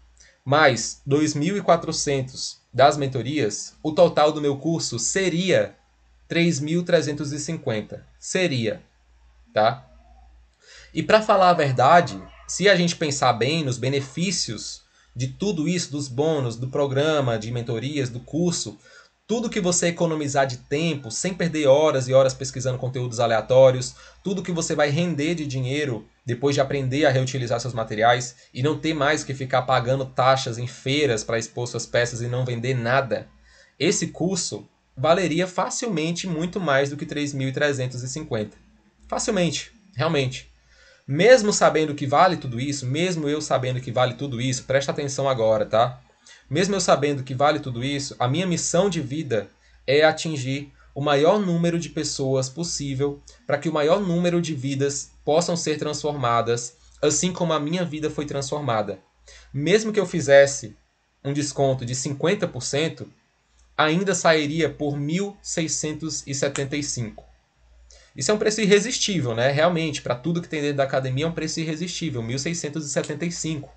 mais 2.400 das mentorias, o total do meu curso seria 3.350. Seria, tá? E para falar a verdade, se a gente pensar bem nos benefícios de tudo isso, dos bônus, do programa, de mentorias, do curso, tudo que você economizar de tempo, sem perder horas e horas pesquisando conteúdos aleatórios, tudo que você vai render de dinheiro depois de aprender a reutilizar seus materiais e não ter mais que ficar pagando taxas em feiras para expor suas peças e não vender nada. Esse curso valeria facilmente muito mais do que 3.350. Facilmente, realmente. Mesmo sabendo que vale tudo isso, mesmo eu sabendo que vale tudo isso, presta atenção agora, tá? Mesmo eu sabendo que vale tudo isso, a minha missão de vida é atingir o maior número de pessoas possível para que o maior número de vidas possam ser transformadas, assim como a minha vida foi transformada. Mesmo que eu fizesse um desconto de 50%, ainda sairia por 1.675. Isso é um preço irresistível, né? Realmente, para tudo que tem dentro da academia é um preço irresistível, 1.675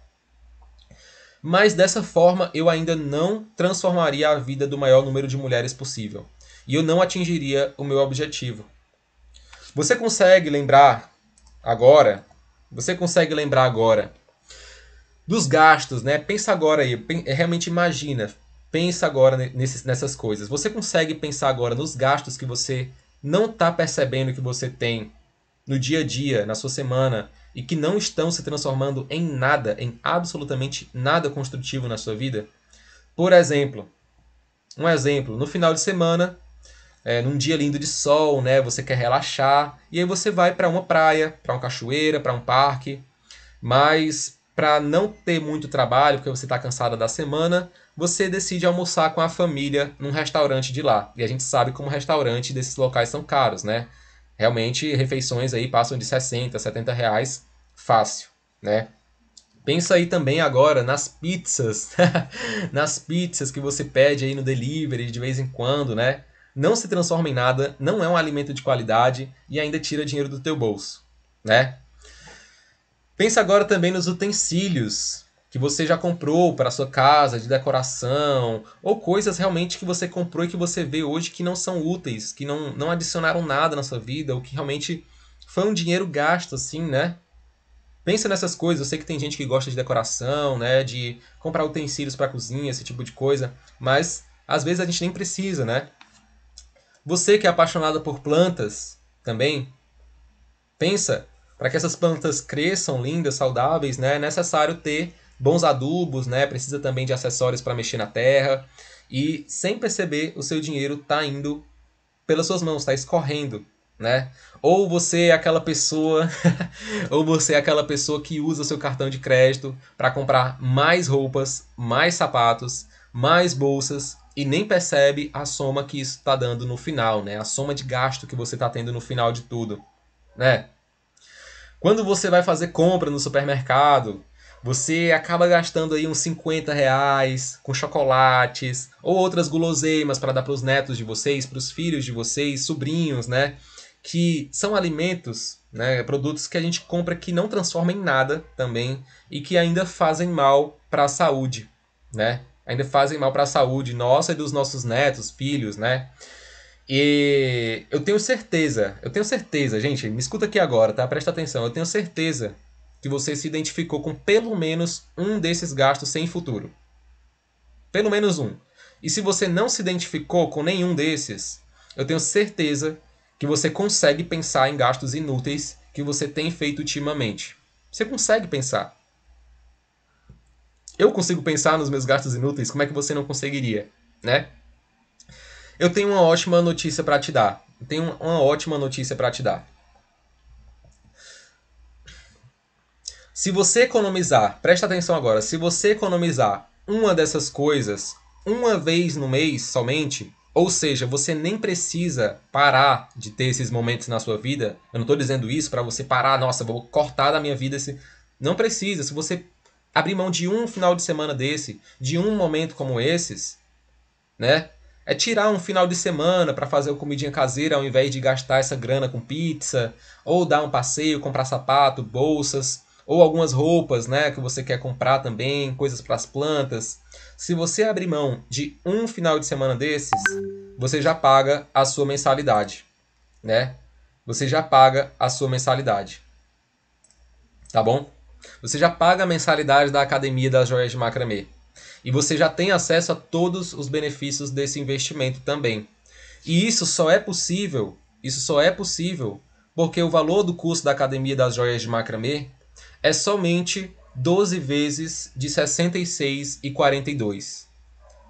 mas dessa forma eu ainda não transformaria a vida do maior número de mulheres possível e eu não atingiria o meu objetivo. Você consegue lembrar agora? Você consegue lembrar agora dos gastos, né? Pensa agora aí, é, realmente imagina, pensa agora nessas coisas. Você consegue pensar agora nos gastos que você não está percebendo que você tem no dia a dia, na sua semana, e que não estão se transformando em nada, em absolutamente nada construtivo na sua vida? Por exemplo, um exemplo, no final de semana, é, num dia lindo de sol, né, você quer relaxar, e aí você vai para uma praia, para uma cachoeira, para um parque, mas para não ter muito trabalho, porque você está cansada da semana, você decide almoçar com a família num restaurante de lá. E a gente sabe como restaurantes desses locais são caros, né? realmente refeições aí passam de 60, 70 reais fácil, né? Pensa aí também agora nas pizzas, nas pizzas que você pede aí no delivery de vez em quando, né? Não se transforma em nada, não é um alimento de qualidade e ainda tira dinheiro do teu bolso, né? Pensa agora também nos utensílios, que você já comprou para sua casa de decoração, ou coisas realmente que você comprou e que você vê hoje que não são úteis, que não, não adicionaram nada na sua vida, ou que realmente foi um dinheiro gasto assim, né? Pensa nessas coisas. Eu sei que tem gente que gosta de decoração, né, de comprar utensílios para cozinha, esse tipo de coisa, mas às vezes a gente nem precisa, né? Você que é apaixonada por plantas também, pensa, para que essas plantas cresçam lindas, saudáveis, né, é necessário ter bons adubos, né? Precisa também de acessórios para mexer na terra. E sem perceber, o seu dinheiro está indo pelas suas mãos, está escorrendo, né? Ou você é aquela pessoa, ou você é aquela pessoa que usa seu cartão de crédito para comprar mais roupas, mais sapatos, mais bolsas e nem percebe a soma que isso está dando no final, né? A soma de gasto que você está tendo no final de tudo, né? Quando você vai fazer compra no supermercado, você acaba gastando aí uns 50 reais com chocolates ou outras guloseimas para dar para os netos de vocês, para os filhos de vocês, sobrinhos, né? Que são alimentos, né, produtos que a gente compra que não transformam em nada também e que ainda fazem mal para a saúde, né? Ainda fazem mal para a saúde nossa e dos nossos netos, filhos, né? E eu tenho certeza, eu tenho certeza, gente, me escuta aqui agora, tá? Presta atenção, eu tenho certeza que você se identificou com pelo menos um desses gastos sem futuro. Pelo menos um. E se você não se identificou com nenhum desses, eu tenho certeza que você consegue pensar em gastos inúteis que você tem feito ultimamente. Você consegue pensar. Eu consigo pensar nos meus gastos inúteis, como é que você não conseguiria, né? Eu tenho uma ótima notícia para te dar. Eu tenho uma ótima notícia para te dar. Se você economizar, presta atenção agora, se você economizar uma dessas coisas uma vez no mês somente, ou seja, você nem precisa parar de ter esses momentos na sua vida. Eu não estou dizendo isso para você parar, nossa, vou cortar da minha vida esse. Não precisa. Se você abrir mão de um final de semana desse, de um momento como esses, né? É tirar um final de semana para fazer uma comidinha caseira ao invés de gastar essa grana com pizza, ou dar um passeio, comprar sapato, bolsas, ou algumas roupas, né, que você quer comprar também, coisas para as plantas. Se você abrir mão de um final de semana desses, você já paga a sua mensalidade, né? Você já paga a sua mensalidade. Tá bom? Você já paga a mensalidade da Academia das Joias de Macramê. E você já tem acesso a todos os benefícios desse investimento também. E isso só é possível, isso só é possível porque o valor do curso da Academia das Joias de Macramê é somente 12 vezes de 66 e 42.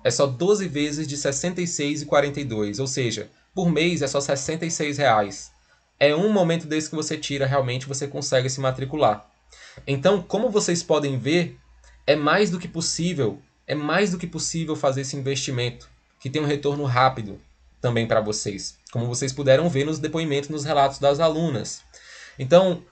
É só 12 vezes de 66 e 42, ou seja, por mês é só 66 reais. É um momento desse que você tira, realmente você consegue se matricular. Então, como vocês podem ver, é mais do que possível, é mais do que possível fazer esse investimento, que tem um retorno rápido também para vocês, como vocês puderam ver nos depoimentos, nos relatos das alunas. Então,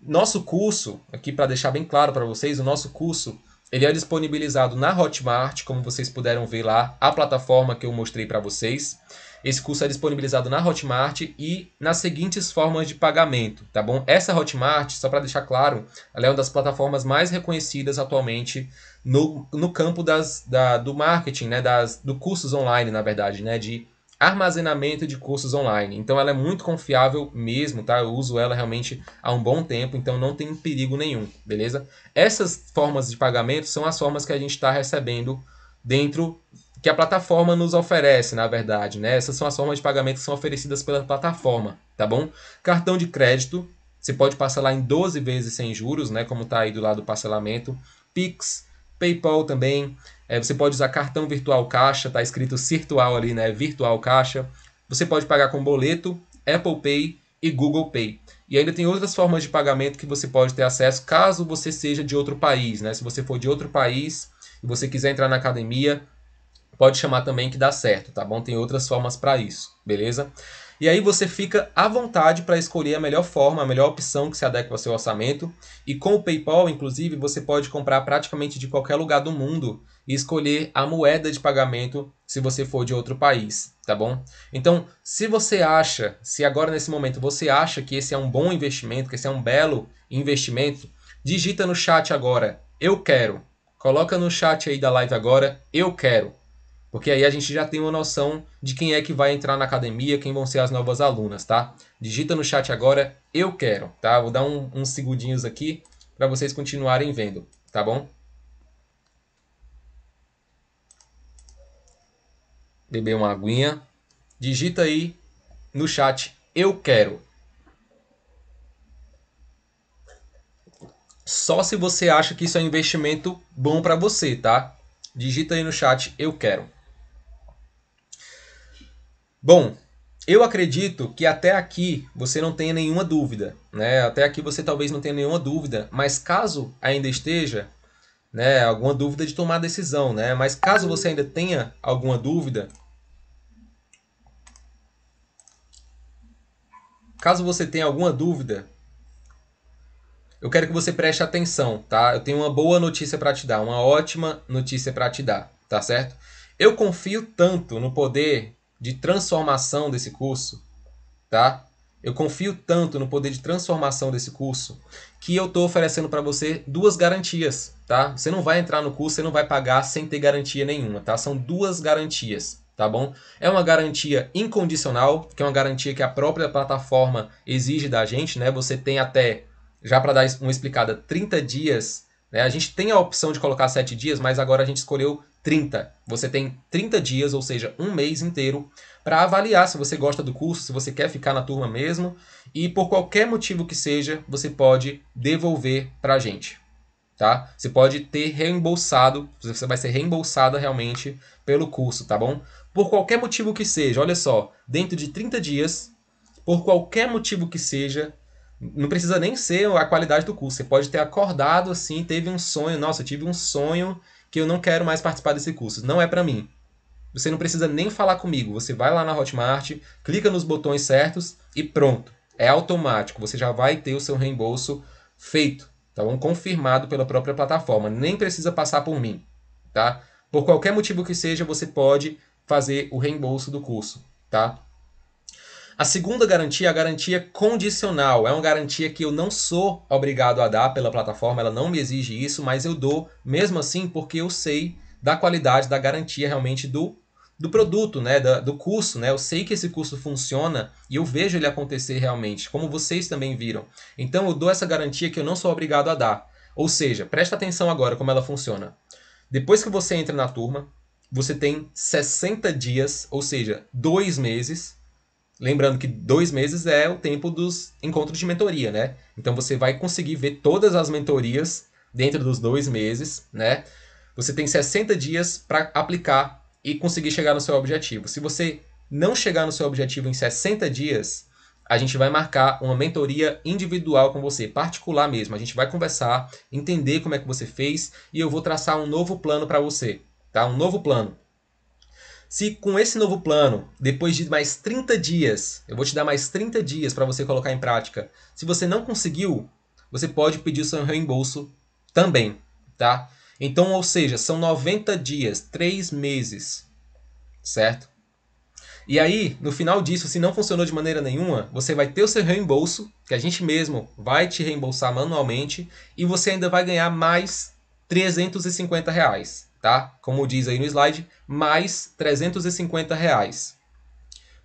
nosso curso, aqui para deixar bem claro para vocês, o nosso curso ele é disponibilizado na Hotmart, como vocês puderam ver lá, a plataforma que eu mostrei para vocês. Esse curso é disponibilizado na Hotmart e nas seguintes formas de pagamento, tá bom? Essa Hotmart, só para deixar claro, ela é uma das plataformas mais reconhecidas atualmente no, no campo das, da, do marketing, né? Das, do cursos online, na verdade, né? De armazenamento de cursos online. Então ela é muito confiável mesmo, tá? Eu uso ela realmente há um bom tempo, então não tem perigo nenhum, beleza? Essas formas de pagamento são as formas que a gente está recebendo dentro que a plataforma nos oferece, na verdade, né? Essas são as formas de pagamento que são oferecidas pela plataforma, tá bom? Cartão de crédito, você pode parcelar em 12 vezes sem juros, né? Como tá aí do lado do parcelamento. Pix, PayPal também. É, você pode usar cartão virtual caixa, tá escrito virtual ali, né? Virtual caixa. Você pode pagar com boleto, Apple Pay e Google Pay. E ainda tem outras formas de pagamento que você pode ter acesso caso você seja de outro país, né? Se você for de outro país e você quiser entrar na academia, pode chamar também que dá certo, tá bom? Tem outras formas para isso, beleza? E aí você fica à vontade para escolher a melhor forma, a melhor opção que se adequa ao seu orçamento. E com o PayPal, inclusive, você pode comprar praticamente de qualquer lugar do mundo e escolher a moeda de pagamento se você for de outro país, tá bom? Então, se você acha, se agora nesse momento você acha que esse é um bom investimento, que esse é um belo investimento, digita no chat agora, eu quero. Coloca no chat aí da live agora, eu quero. Porque aí a gente já tem uma noção de quem é que vai entrar na academia, quem vão ser as novas alunas, tá? Digita no chat agora, eu quero, tá? Vou dar um, uns segundinhos aqui para vocês continuarem vendo, tá bom? beber uma aguinha, digita aí no chat eu quero. Só se você acha que isso é um investimento bom para você, tá? Digita aí no chat eu quero. Bom, eu acredito que até aqui você não tenha nenhuma dúvida, né? Até aqui você talvez não tenha nenhuma dúvida, mas caso ainda esteja, né, alguma dúvida de tomar decisão, né? Mas caso você ainda tenha alguma dúvida, caso você tenha alguma dúvida, eu quero que você preste atenção, tá? Eu tenho uma boa notícia para te dar, uma ótima notícia para te dar, tá certo? Eu confio tanto no poder de transformação desse curso, tá? Eu confio tanto no poder de transformação desse curso que eu estou oferecendo para você duas garantias, tá? Você não vai entrar no curso, você não vai pagar sem ter garantia nenhuma, tá? São duas garantias, tá bom? É uma garantia incondicional, que é uma garantia que a própria plataforma exige da gente, né? Você tem até, já para dar uma explicada, 30 dias. Né? A gente tem a opção de colocar 7 dias, mas agora a gente escolheu 30. Você tem 30 dias, ou seja, um mês inteiro, para avaliar se você gosta do curso, se você quer ficar na turma mesmo, e por qualquer motivo que seja, você pode devolver para a gente. Tá? Você pode ter reembolsado, você vai ser reembolsada realmente pelo curso, tá bom? Por qualquer motivo que seja, olha só, dentro de 30 dias, por qualquer motivo que seja, não precisa nem ser a qualidade do curso. Você pode ter acordado assim, teve um sonho, nossa, eu tive um sonho que eu não quero mais participar desse curso, não é para mim. Você não precisa nem falar comigo, você vai lá na Hotmart, clica nos botões certos e pronto. É automático, você já vai ter o seu reembolso feito, tá bom? Confirmado pela própria plataforma, nem precisa passar por mim, tá? Por qualquer motivo que seja, você pode fazer o reembolso do curso, tá? A segunda garantia é a garantia condicional. É uma garantia que eu não sou obrigado a dar pela plataforma, ela não me exige isso, mas eu dou mesmo assim porque eu sei da qualidade, da garantia realmente do, do produto, né? Da, do curso. Né? Eu sei que esse curso funciona e eu vejo ele acontecer realmente, como vocês também viram. Então eu dou essa garantia que eu não sou obrigado a dar. Ou seja, presta atenção agora como ela funciona. Depois que você entra na turma, você tem 60 dias, ou seja, dois meses Lembrando que dois meses é o tempo dos encontros de mentoria, né? Então você vai conseguir ver todas as mentorias dentro dos dois meses, né? Você tem 60 dias para aplicar e conseguir chegar no seu objetivo. Se você não chegar no seu objetivo em 60 dias, a gente vai marcar uma mentoria individual com você, particular mesmo. A gente vai conversar, entender como é que você fez e eu vou traçar um novo plano para você, tá? Um novo plano. Se com esse novo plano, depois de mais 30 dias, eu vou te dar mais 30 dias para você colocar em prática. Se você não conseguiu, você pode pedir seu reembolso também, tá? Então, ou seja, são 90 dias, 3 meses, certo? E aí, no final disso, se não funcionou de maneira nenhuma, você vai ter o seu reembolso, que a gente mesmo vai te reembolsar manualmente, e você ainda vai ganhar mais 350 reais tá? Como diz aí no slide, mais 350 reais.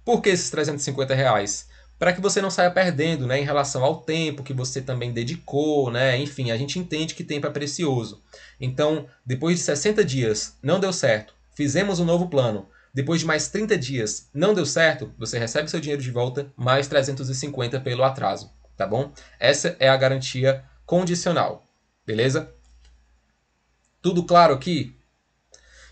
Por que esses 350 reais? Para que você não saia perdendo, né, em relação ao tempo que você também dedicou, né? Enfim, a gente entende que tempo é precioso. Então, depois de 60 dias, não deu certo, fizemos um novo plano. Depois de mais 30 dias, não deu certo, você recebe seu dinheiro de volta, mais 350 pelo atraso, tá bom? Essa é a garantia condicional, beleza? Tudo claro aqui?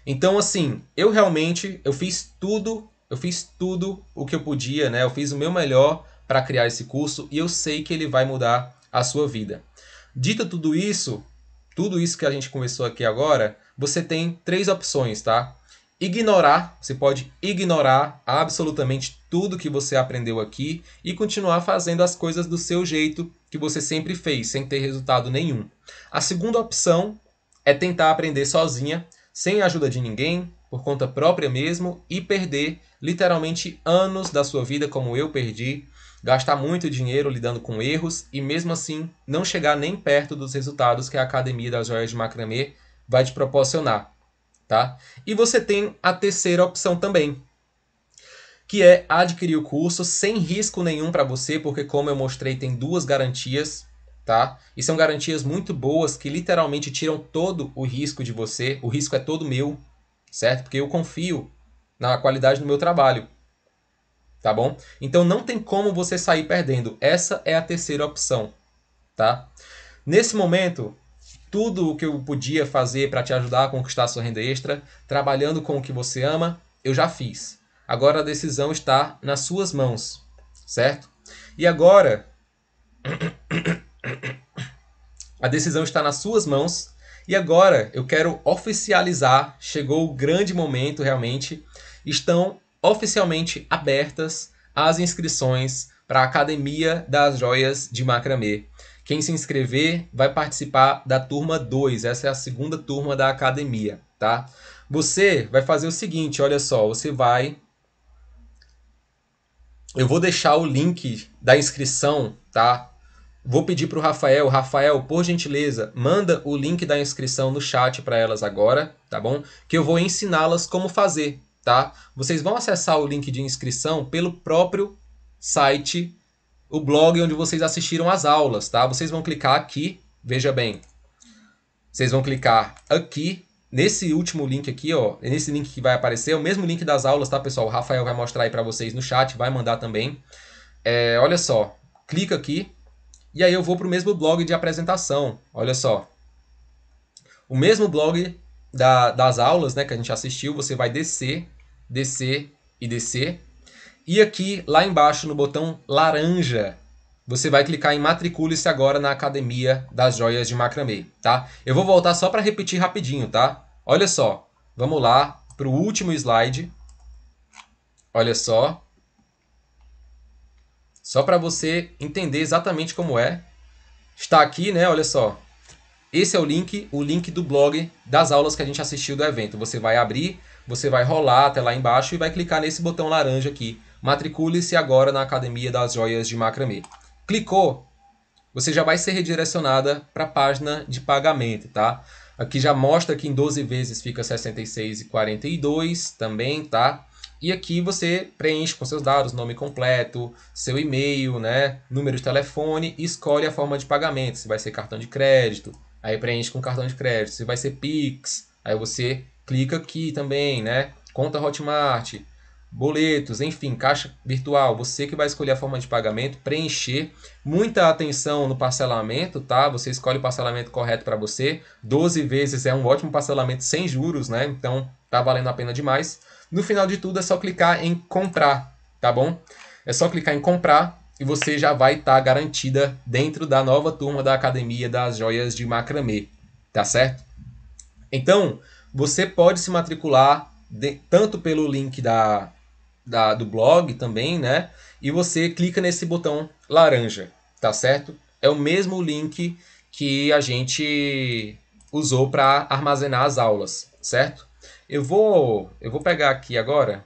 Então, assim, eu realmente eu fiz tudo, eu fiz tudo o que eu podia, né? Eu fiz o meu melhor para criar esse curso e eu sei que ele vai mudar a sua vida. Dito tudo isso, tudo isso que a gente conversou aqui agora, você tem três opções, tá? Ignorar, você pode ignorar absolutamente tudo que você aprendeu aqui e continuar fazendo as coisas do seu jeito que você sempre fez, sem ter resultado nenhum. A segunda opção é tentar aprender sozinha sem a ajuda de ninguém, por conta própria mesmo, e perder literalmente anos da sua vida como eu perdi, gastar muito dinheiro lidando com erros e mesmo assim não chegar nem perto dos resultados que a Academia das Joias de Macramê vai te proporcionar, tá? E você tem a terceira opção também, que é adquirir o curso sem risco nenhum para você, porque como eu mostrei, tem duas garantias tá? E são garantias muito boas que literalmente tiram todo o risco de você, o risco é todo meu, certo? Porque eu confio na qualidade do meu trabalho. Tá bom? Então não tem como você sair perdendo. Essa é a terceira opção, tá? Nesse momento, tudo o que eu podia fazer para te ajudar a conquistar a sua renda extra, trabalhando com o que você ama, eu já fiz. Agora a decisão está nas suas mãos, certo? E agora A decisão está nas suas mãos. E agora eu quero oficializar, chegou o grande momento realmente. Estão oficialmente abertas as inscrições para a Academia das Joias de Macramê. Quem se inscrever vai participar da turma 2, essa é a segunda turma da academia, tá? Você vai fazer o seguinte, olha só, você vai Eu vou deixar o link da inscrição, tá? Vou pedir para o Rafael, Rafael, por gentileza, manda o link da inscrição no chat para elas agora, tá bom? Que eu vou ensiná-las como fazer, tá? Vocês vão acessar o link de inscrição pelo próprio site, o blog onde vocês assistiram as aulas, tá? Vocês vão clicar aqui, veja bem. Vocês vão clicar aqui nesse último link aqui, ó, nesse link que vai aparecer, é o mesmo link das aulas, tá, pessoal? O Rafael vai mostrar aí para vocês no chat, vai mandar também. É, olha só, clica aqui, e aí eu vou para o mesmo blog de apresentação. Olha só. O mesmo blog da, das aulas né, que a gente assistiu, você vai descer, descer e descer. E aqui, lá embaixo, no botão laranja, você vai clicar em matricule-se agora na Academia das Joias de Macramê, tá? Eu vou voltar só para repetir rapidinho, tá? Olha só, vamos lá para o último slide. Olha só, só para você entender exatamente como é. Está aqui, né? Olha só. Esse é o link, o link do blog das aulas que a gente assistiu do evento. Você vai abrir, você vai rolar até lá embaixo e vai clicar nesse botão laranja aqui. Matricule-se agora na Academia das Joias de Macramê. Clicou, você já vai ser redirecionada para a página de pagamento, tá? Aqui já mostra que em 12 vezes fica 66 e também, tá? E aqui você preenche com seus dados, nome completo, seu e-mail, né, número de telefone e escolhe a forma de pagamento. Se vai ser cartão de crédito, aí preenche com cartão de crédito. Se vai ser Pix, aí você clica aqui também, né? Conta Hotmart, boletos, enfim, caixa virtual. Você que vai escolher a forma de pagamento, preencher. Muita atenção no parcelamento, tá? Você escolhe o parcelamento correto para você. 12 vezes é um ótimo parcelamento sem juros, né? Então, tá valendo a pena demais. No final de tudo é só clicar em comprar, tá bom? É só clicar em comprar e você já vai estar tá garantida dentro da nova turma da Academia das Joias de Macramê, tá certo? Então, você pode se matricular de, tanto pelo link da, da, do blog também, né? E você clica nesse botão laranja, tá certo? É o mesmo link que a gente usou para armazenar as aulas, certo? Eu vou, eu vou pegar aqui agora.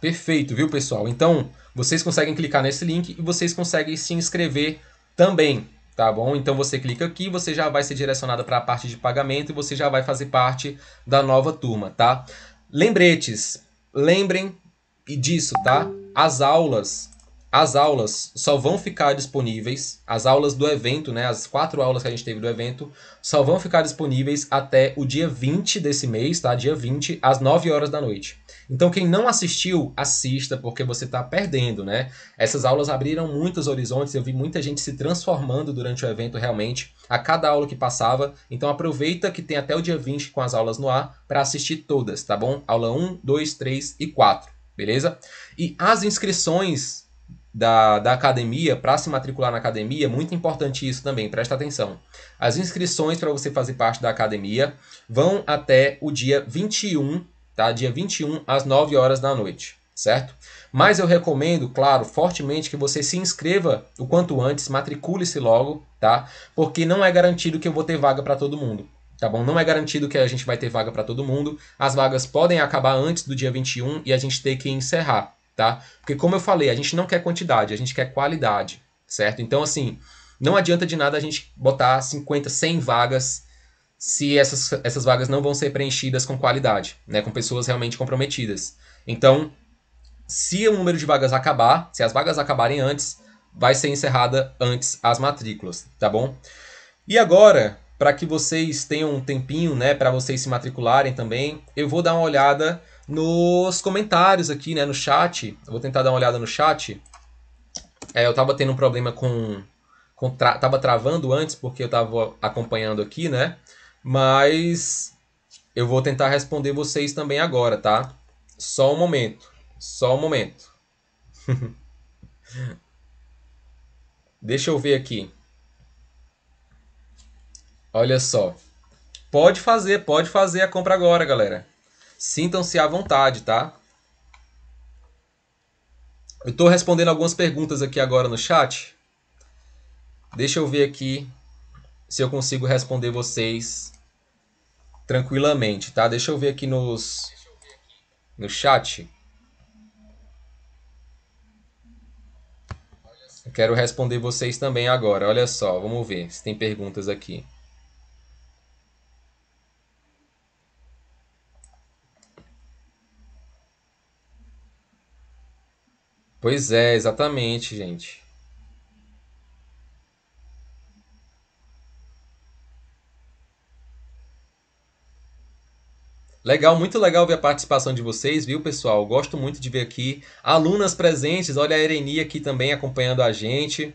Perfeito, viu, pessoal? Então, vocês conseguem clicar nesse link e vocês conseguem se inscrever também, tá bom? Então, você clica aqui, você já vai ser direcionado para a parte de pagamento e você já vai fazer parte da nova turma, tá? Lembretes, lembrem disso, tá? As aulas as aulas só vão ficar disponíveis, as aulas do evento, né, as quatro aulas que a gente teve do evento, só vão ficar disponíveis até o dia 20 desse mês, tá? Dia 20, às 9 horas da noite. Então quem não assistiu, assista, porque você está perdendo, né? Essas aulas abriram muitos horizontes, eu vi muita gente se transformando durante o evento realmente, a cada aula que passava. Então aproveita que tem até o dia 20 com as aulas no ar para assistir todas, tá bom? Aula 1, 2, 3 e 4. Beleza? E as inscrições da, da academia, para se matricular na academia, é muito importante isso também, presta atenção. As inscrições para você fazer parte da academia vão até o dia 21, tá? Dia 21 às 9 horas da noite, certo? Mas eu recomendo, claro, fortemente que você se inscreva o quanto antes, matricule-se logo, tá? Porque não é garantido que eu vou ter vaga para todo mundo. Tá bom? Não é garantido que a gente vai ter vaga para todo mundo. As vagas podem acabar antes do dia 21 e a gente ter que encerrar tá? Porque como eu falei, a gente não quer quantidade, a gente quer qualidade, certo? Então assim, não adianta de nada a gente botar 50, 100 vagas se essas, essas vagas não vão ser preenchidas com qualidade, né, com pessoas realmente comprometidas. Então, se o número de vagas acabar, se as vagas acabarem antes, vai ser encerrada antes as matrículas, tá bom? E agora, para que vocês tenham um tempinho, né, para vocês se matricularem também, eu vou dar uma olhada nos comentários aqui, né, no chat. Eu vou tentar dar uma olhada no chat. É, eu tava tendo um problema com, com tra tava travando antes porque eu tava acompanhando aqui, né? Mas eu vou tentar responder vocês também agora, tá? Só um momento. Só um momento. Deixa eu ver aqui. Olha só. Pode fazer, pode fazer a compra agora, galera. Sintam-se à vontade, tá? Eu estou respondendo algumas perguntas aqui agora no chat. Deixa eu ver aqui se eu consigo responder vocês tranquilamente, tá? Deixa eu ver aqui nos no chat. Eu quero responder vocês também agora. Olha só, vamos ver se tem perguntas aqui. Pois é, exatamente, gente. Legal, muito legal ver a participação de vocês, viu, pessoal? Gosto muito de ver aqui alunas presentes. Olha a Ereni aqui também acompanhando a gente.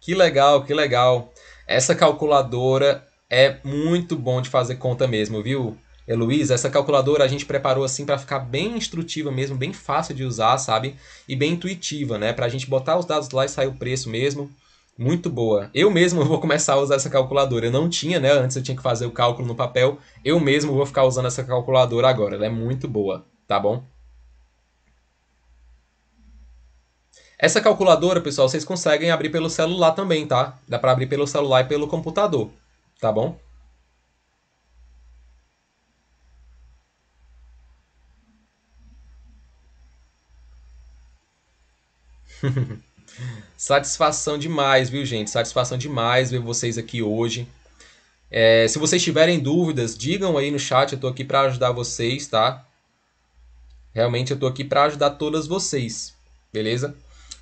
Que legal, que legal. Essa calculadora é muito bom de fazer conta mesmo, viu? Heloísa, é, essa calculadora a gente preparou assim para ficar bem instrutiva mesmo, bem fácil de usar, sabe? E bem intuitiva, né? Para a gente botar os dados lá e sair o preço mesmo. Muito boa. Eu mesmo vou começar a usar essa calculadora. Eu não tinha, né? Antes eu tinha que fazer o cálculo no papel. Eu mesmo vou ficar usando essa calculadora agora. Ela é muito boa, tá bom? Essa calculadora, pessoal, vocês conseguem abrir pelo celular também, tá? Dá para abrir pelo celular e pelo computador, tá bom? Satisfação demais, viu, gente? Satisfação demais ver vocês aqui hoje. É, se vocês tiverem dúvidas, digam aí no chat, eu estou aqui para ajudar vocês, tá? Realmente eu estou aqui para ajudar todas vocês, beleza?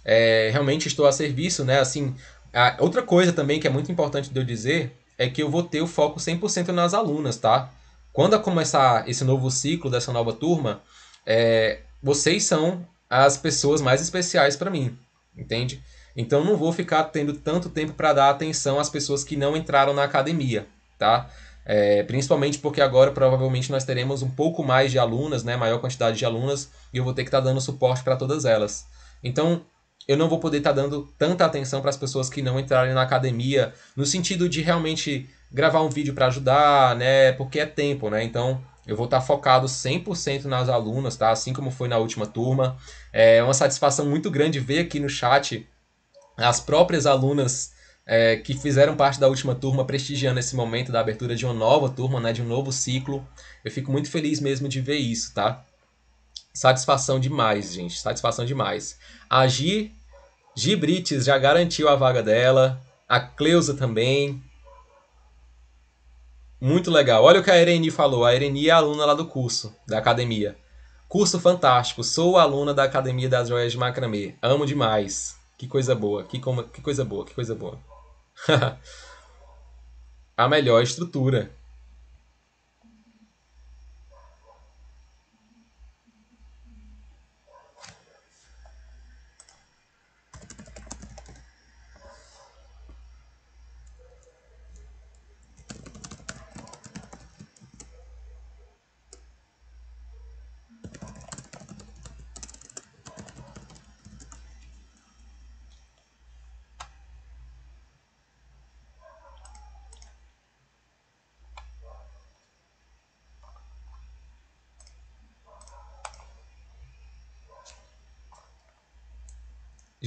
É, realmente estou a serviço, né? Assim, a, outra coisa também que é muito importante de eu dizer é que eu vou ter o foco 100% nas alunas, tá? Quando começar esse novo ciclo dessa nova turma, é, vocês são as pessoas mais especiais para mim, entende? Então não vou ficar tendo tanto tempo para dar atenção às pessoas que não entraram na academia, tá? É, principalmente porque agora provavelmente nós teremos um pouco mais de alunas, né, maior quantidade de alunas, e eu vou ter que estar tá dando suporte para todas elas. Então eu não vou poder estar tá dando tanta atenção para as pessoas que não entrarem na academia, no sentido de realmente gravar um vídeo para ajudar, né, porque é tempo, né? Então eu vou estar focado 100% nas alunas, tá? Assim como foi na última turma. É uma satisfação muito grande ver aqui no chat as próprias alunas é, que fizeram parte da última turma prestigiando esse momento da abertura de uma nova turma, né, de um novo ciclo. Eu fico muito feliz mesmo de ver isso, tá? Satisfação demais, gente. Satisfação demais. A Gi, Gi Brites já garantiu a vaga dela. A Cleusa também. Muito legal. Olha o que a Ereni falou. A Ereni é aluna lá do curso, da academia. Curso fantástico. Sou aluna da Academia das Joias de Macramê. Amo demais. Que coisa boa. Que, como... que coisa boa. Que coisa boa. a melhor estrutura.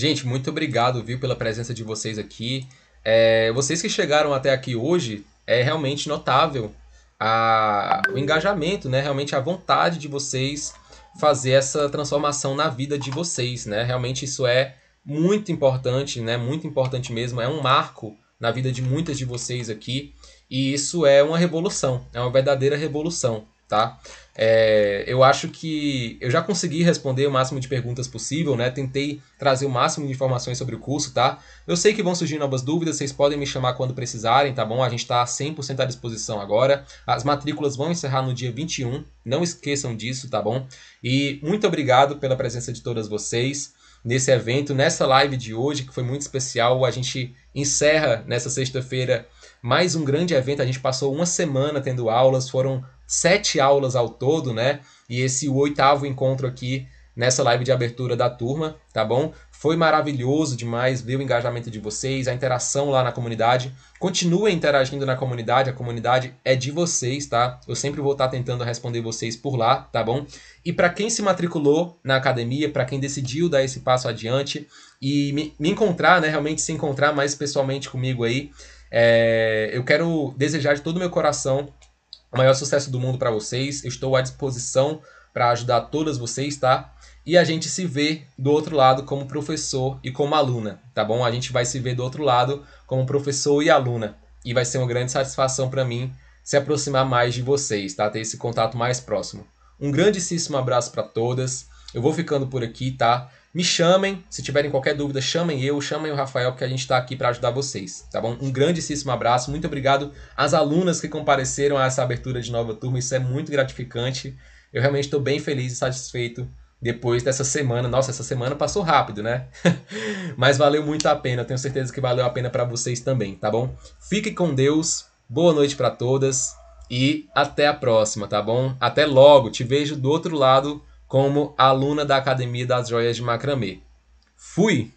Gente, muito obrigado, viu, pela presença de vocês aqui. É, vocês que chegaram até aqui hoje, é realmente notável a, o engajamento, né? Realmente a vontade de vocês fazer essa transformação na vida de vocês, né? Realmente isso é muito importante, né? Muito importante mesmo. É um marco na vida de muitas de vocês aqui. E isso é uma revolução, é uma verdadeira revolução, tá? É, eu acho que eu já consegui responder o máximo de perguntas possível, né? Tentei trazer o máximo de informações sobre o curso, tá? Eu sei que vão surgir novas dúvidas, vocês podem me chamar quando precisarem, tá bom? A gente está 100% à disposição agora. As matrículas vão encerrar no dia 21, não esqueçam disso, tá bom? E muito obrigado pela presença de todas vocês nesse evento, nessa live de hoje, que foi muito especial. A gente encerra nessa sexta-feira mais um grande evento. A gente passou uma semana tendo aulas, foram sete aulas ao todo, né? E esse o oitavo encontro aqui nessa live de abertura da turma, tá bom? Foi maravilhoso demais ver o engajamento de vocês, a interação lá na comunidade. Continuem interagindo na comunidade, a comunidade é de vocês, tá? Eu sempre vou estar tentando responder vocês por lá, tá bom? E para quem se matriculou na academia, para quem decidiu dar esse passo adiante e me, me encontrar, né, realmente se encontrar mais pessoalmente comigo aí, é, eu quero desejar de todo o meu coração o maior sucesso do mundo para vocês. Eu estou à disposição para ajudar todas vocês, tá? E a gente se vê do outro lado como professor e como aluna, tá bom? A gente vai se ver do outro lado como professor e aluna. E vai ser uma grande satisfação para mim se aproximar mais de vocês, tá? Ter esse contato mais próximo. Um grandíssimo abraço para todas. Eu vou ficando por aqui, tá? Me chamem, se tiverem qualquer dúvida, chamem eu, chamem o Rafael, que a gente está aqui para ajudar vocês, tá bom? Um grandíssimo abraço, muito obrigado às alunas que compareceram a essa abertura de nova turma, isso é muito gratificante. Eu realmente estou bem feliz e satisfeito depois dessa semana. Nossa, essa semana passou rápido, né? Mas valeu muito a pena, tenho certeza que valeu a pena para vocês também, tá bom? Fique com Deus, boa noite para todas e até a próxima, tá bom? Até logo, te vejo do outro lado como aluna da Academia das Joias de Macramê. Fui!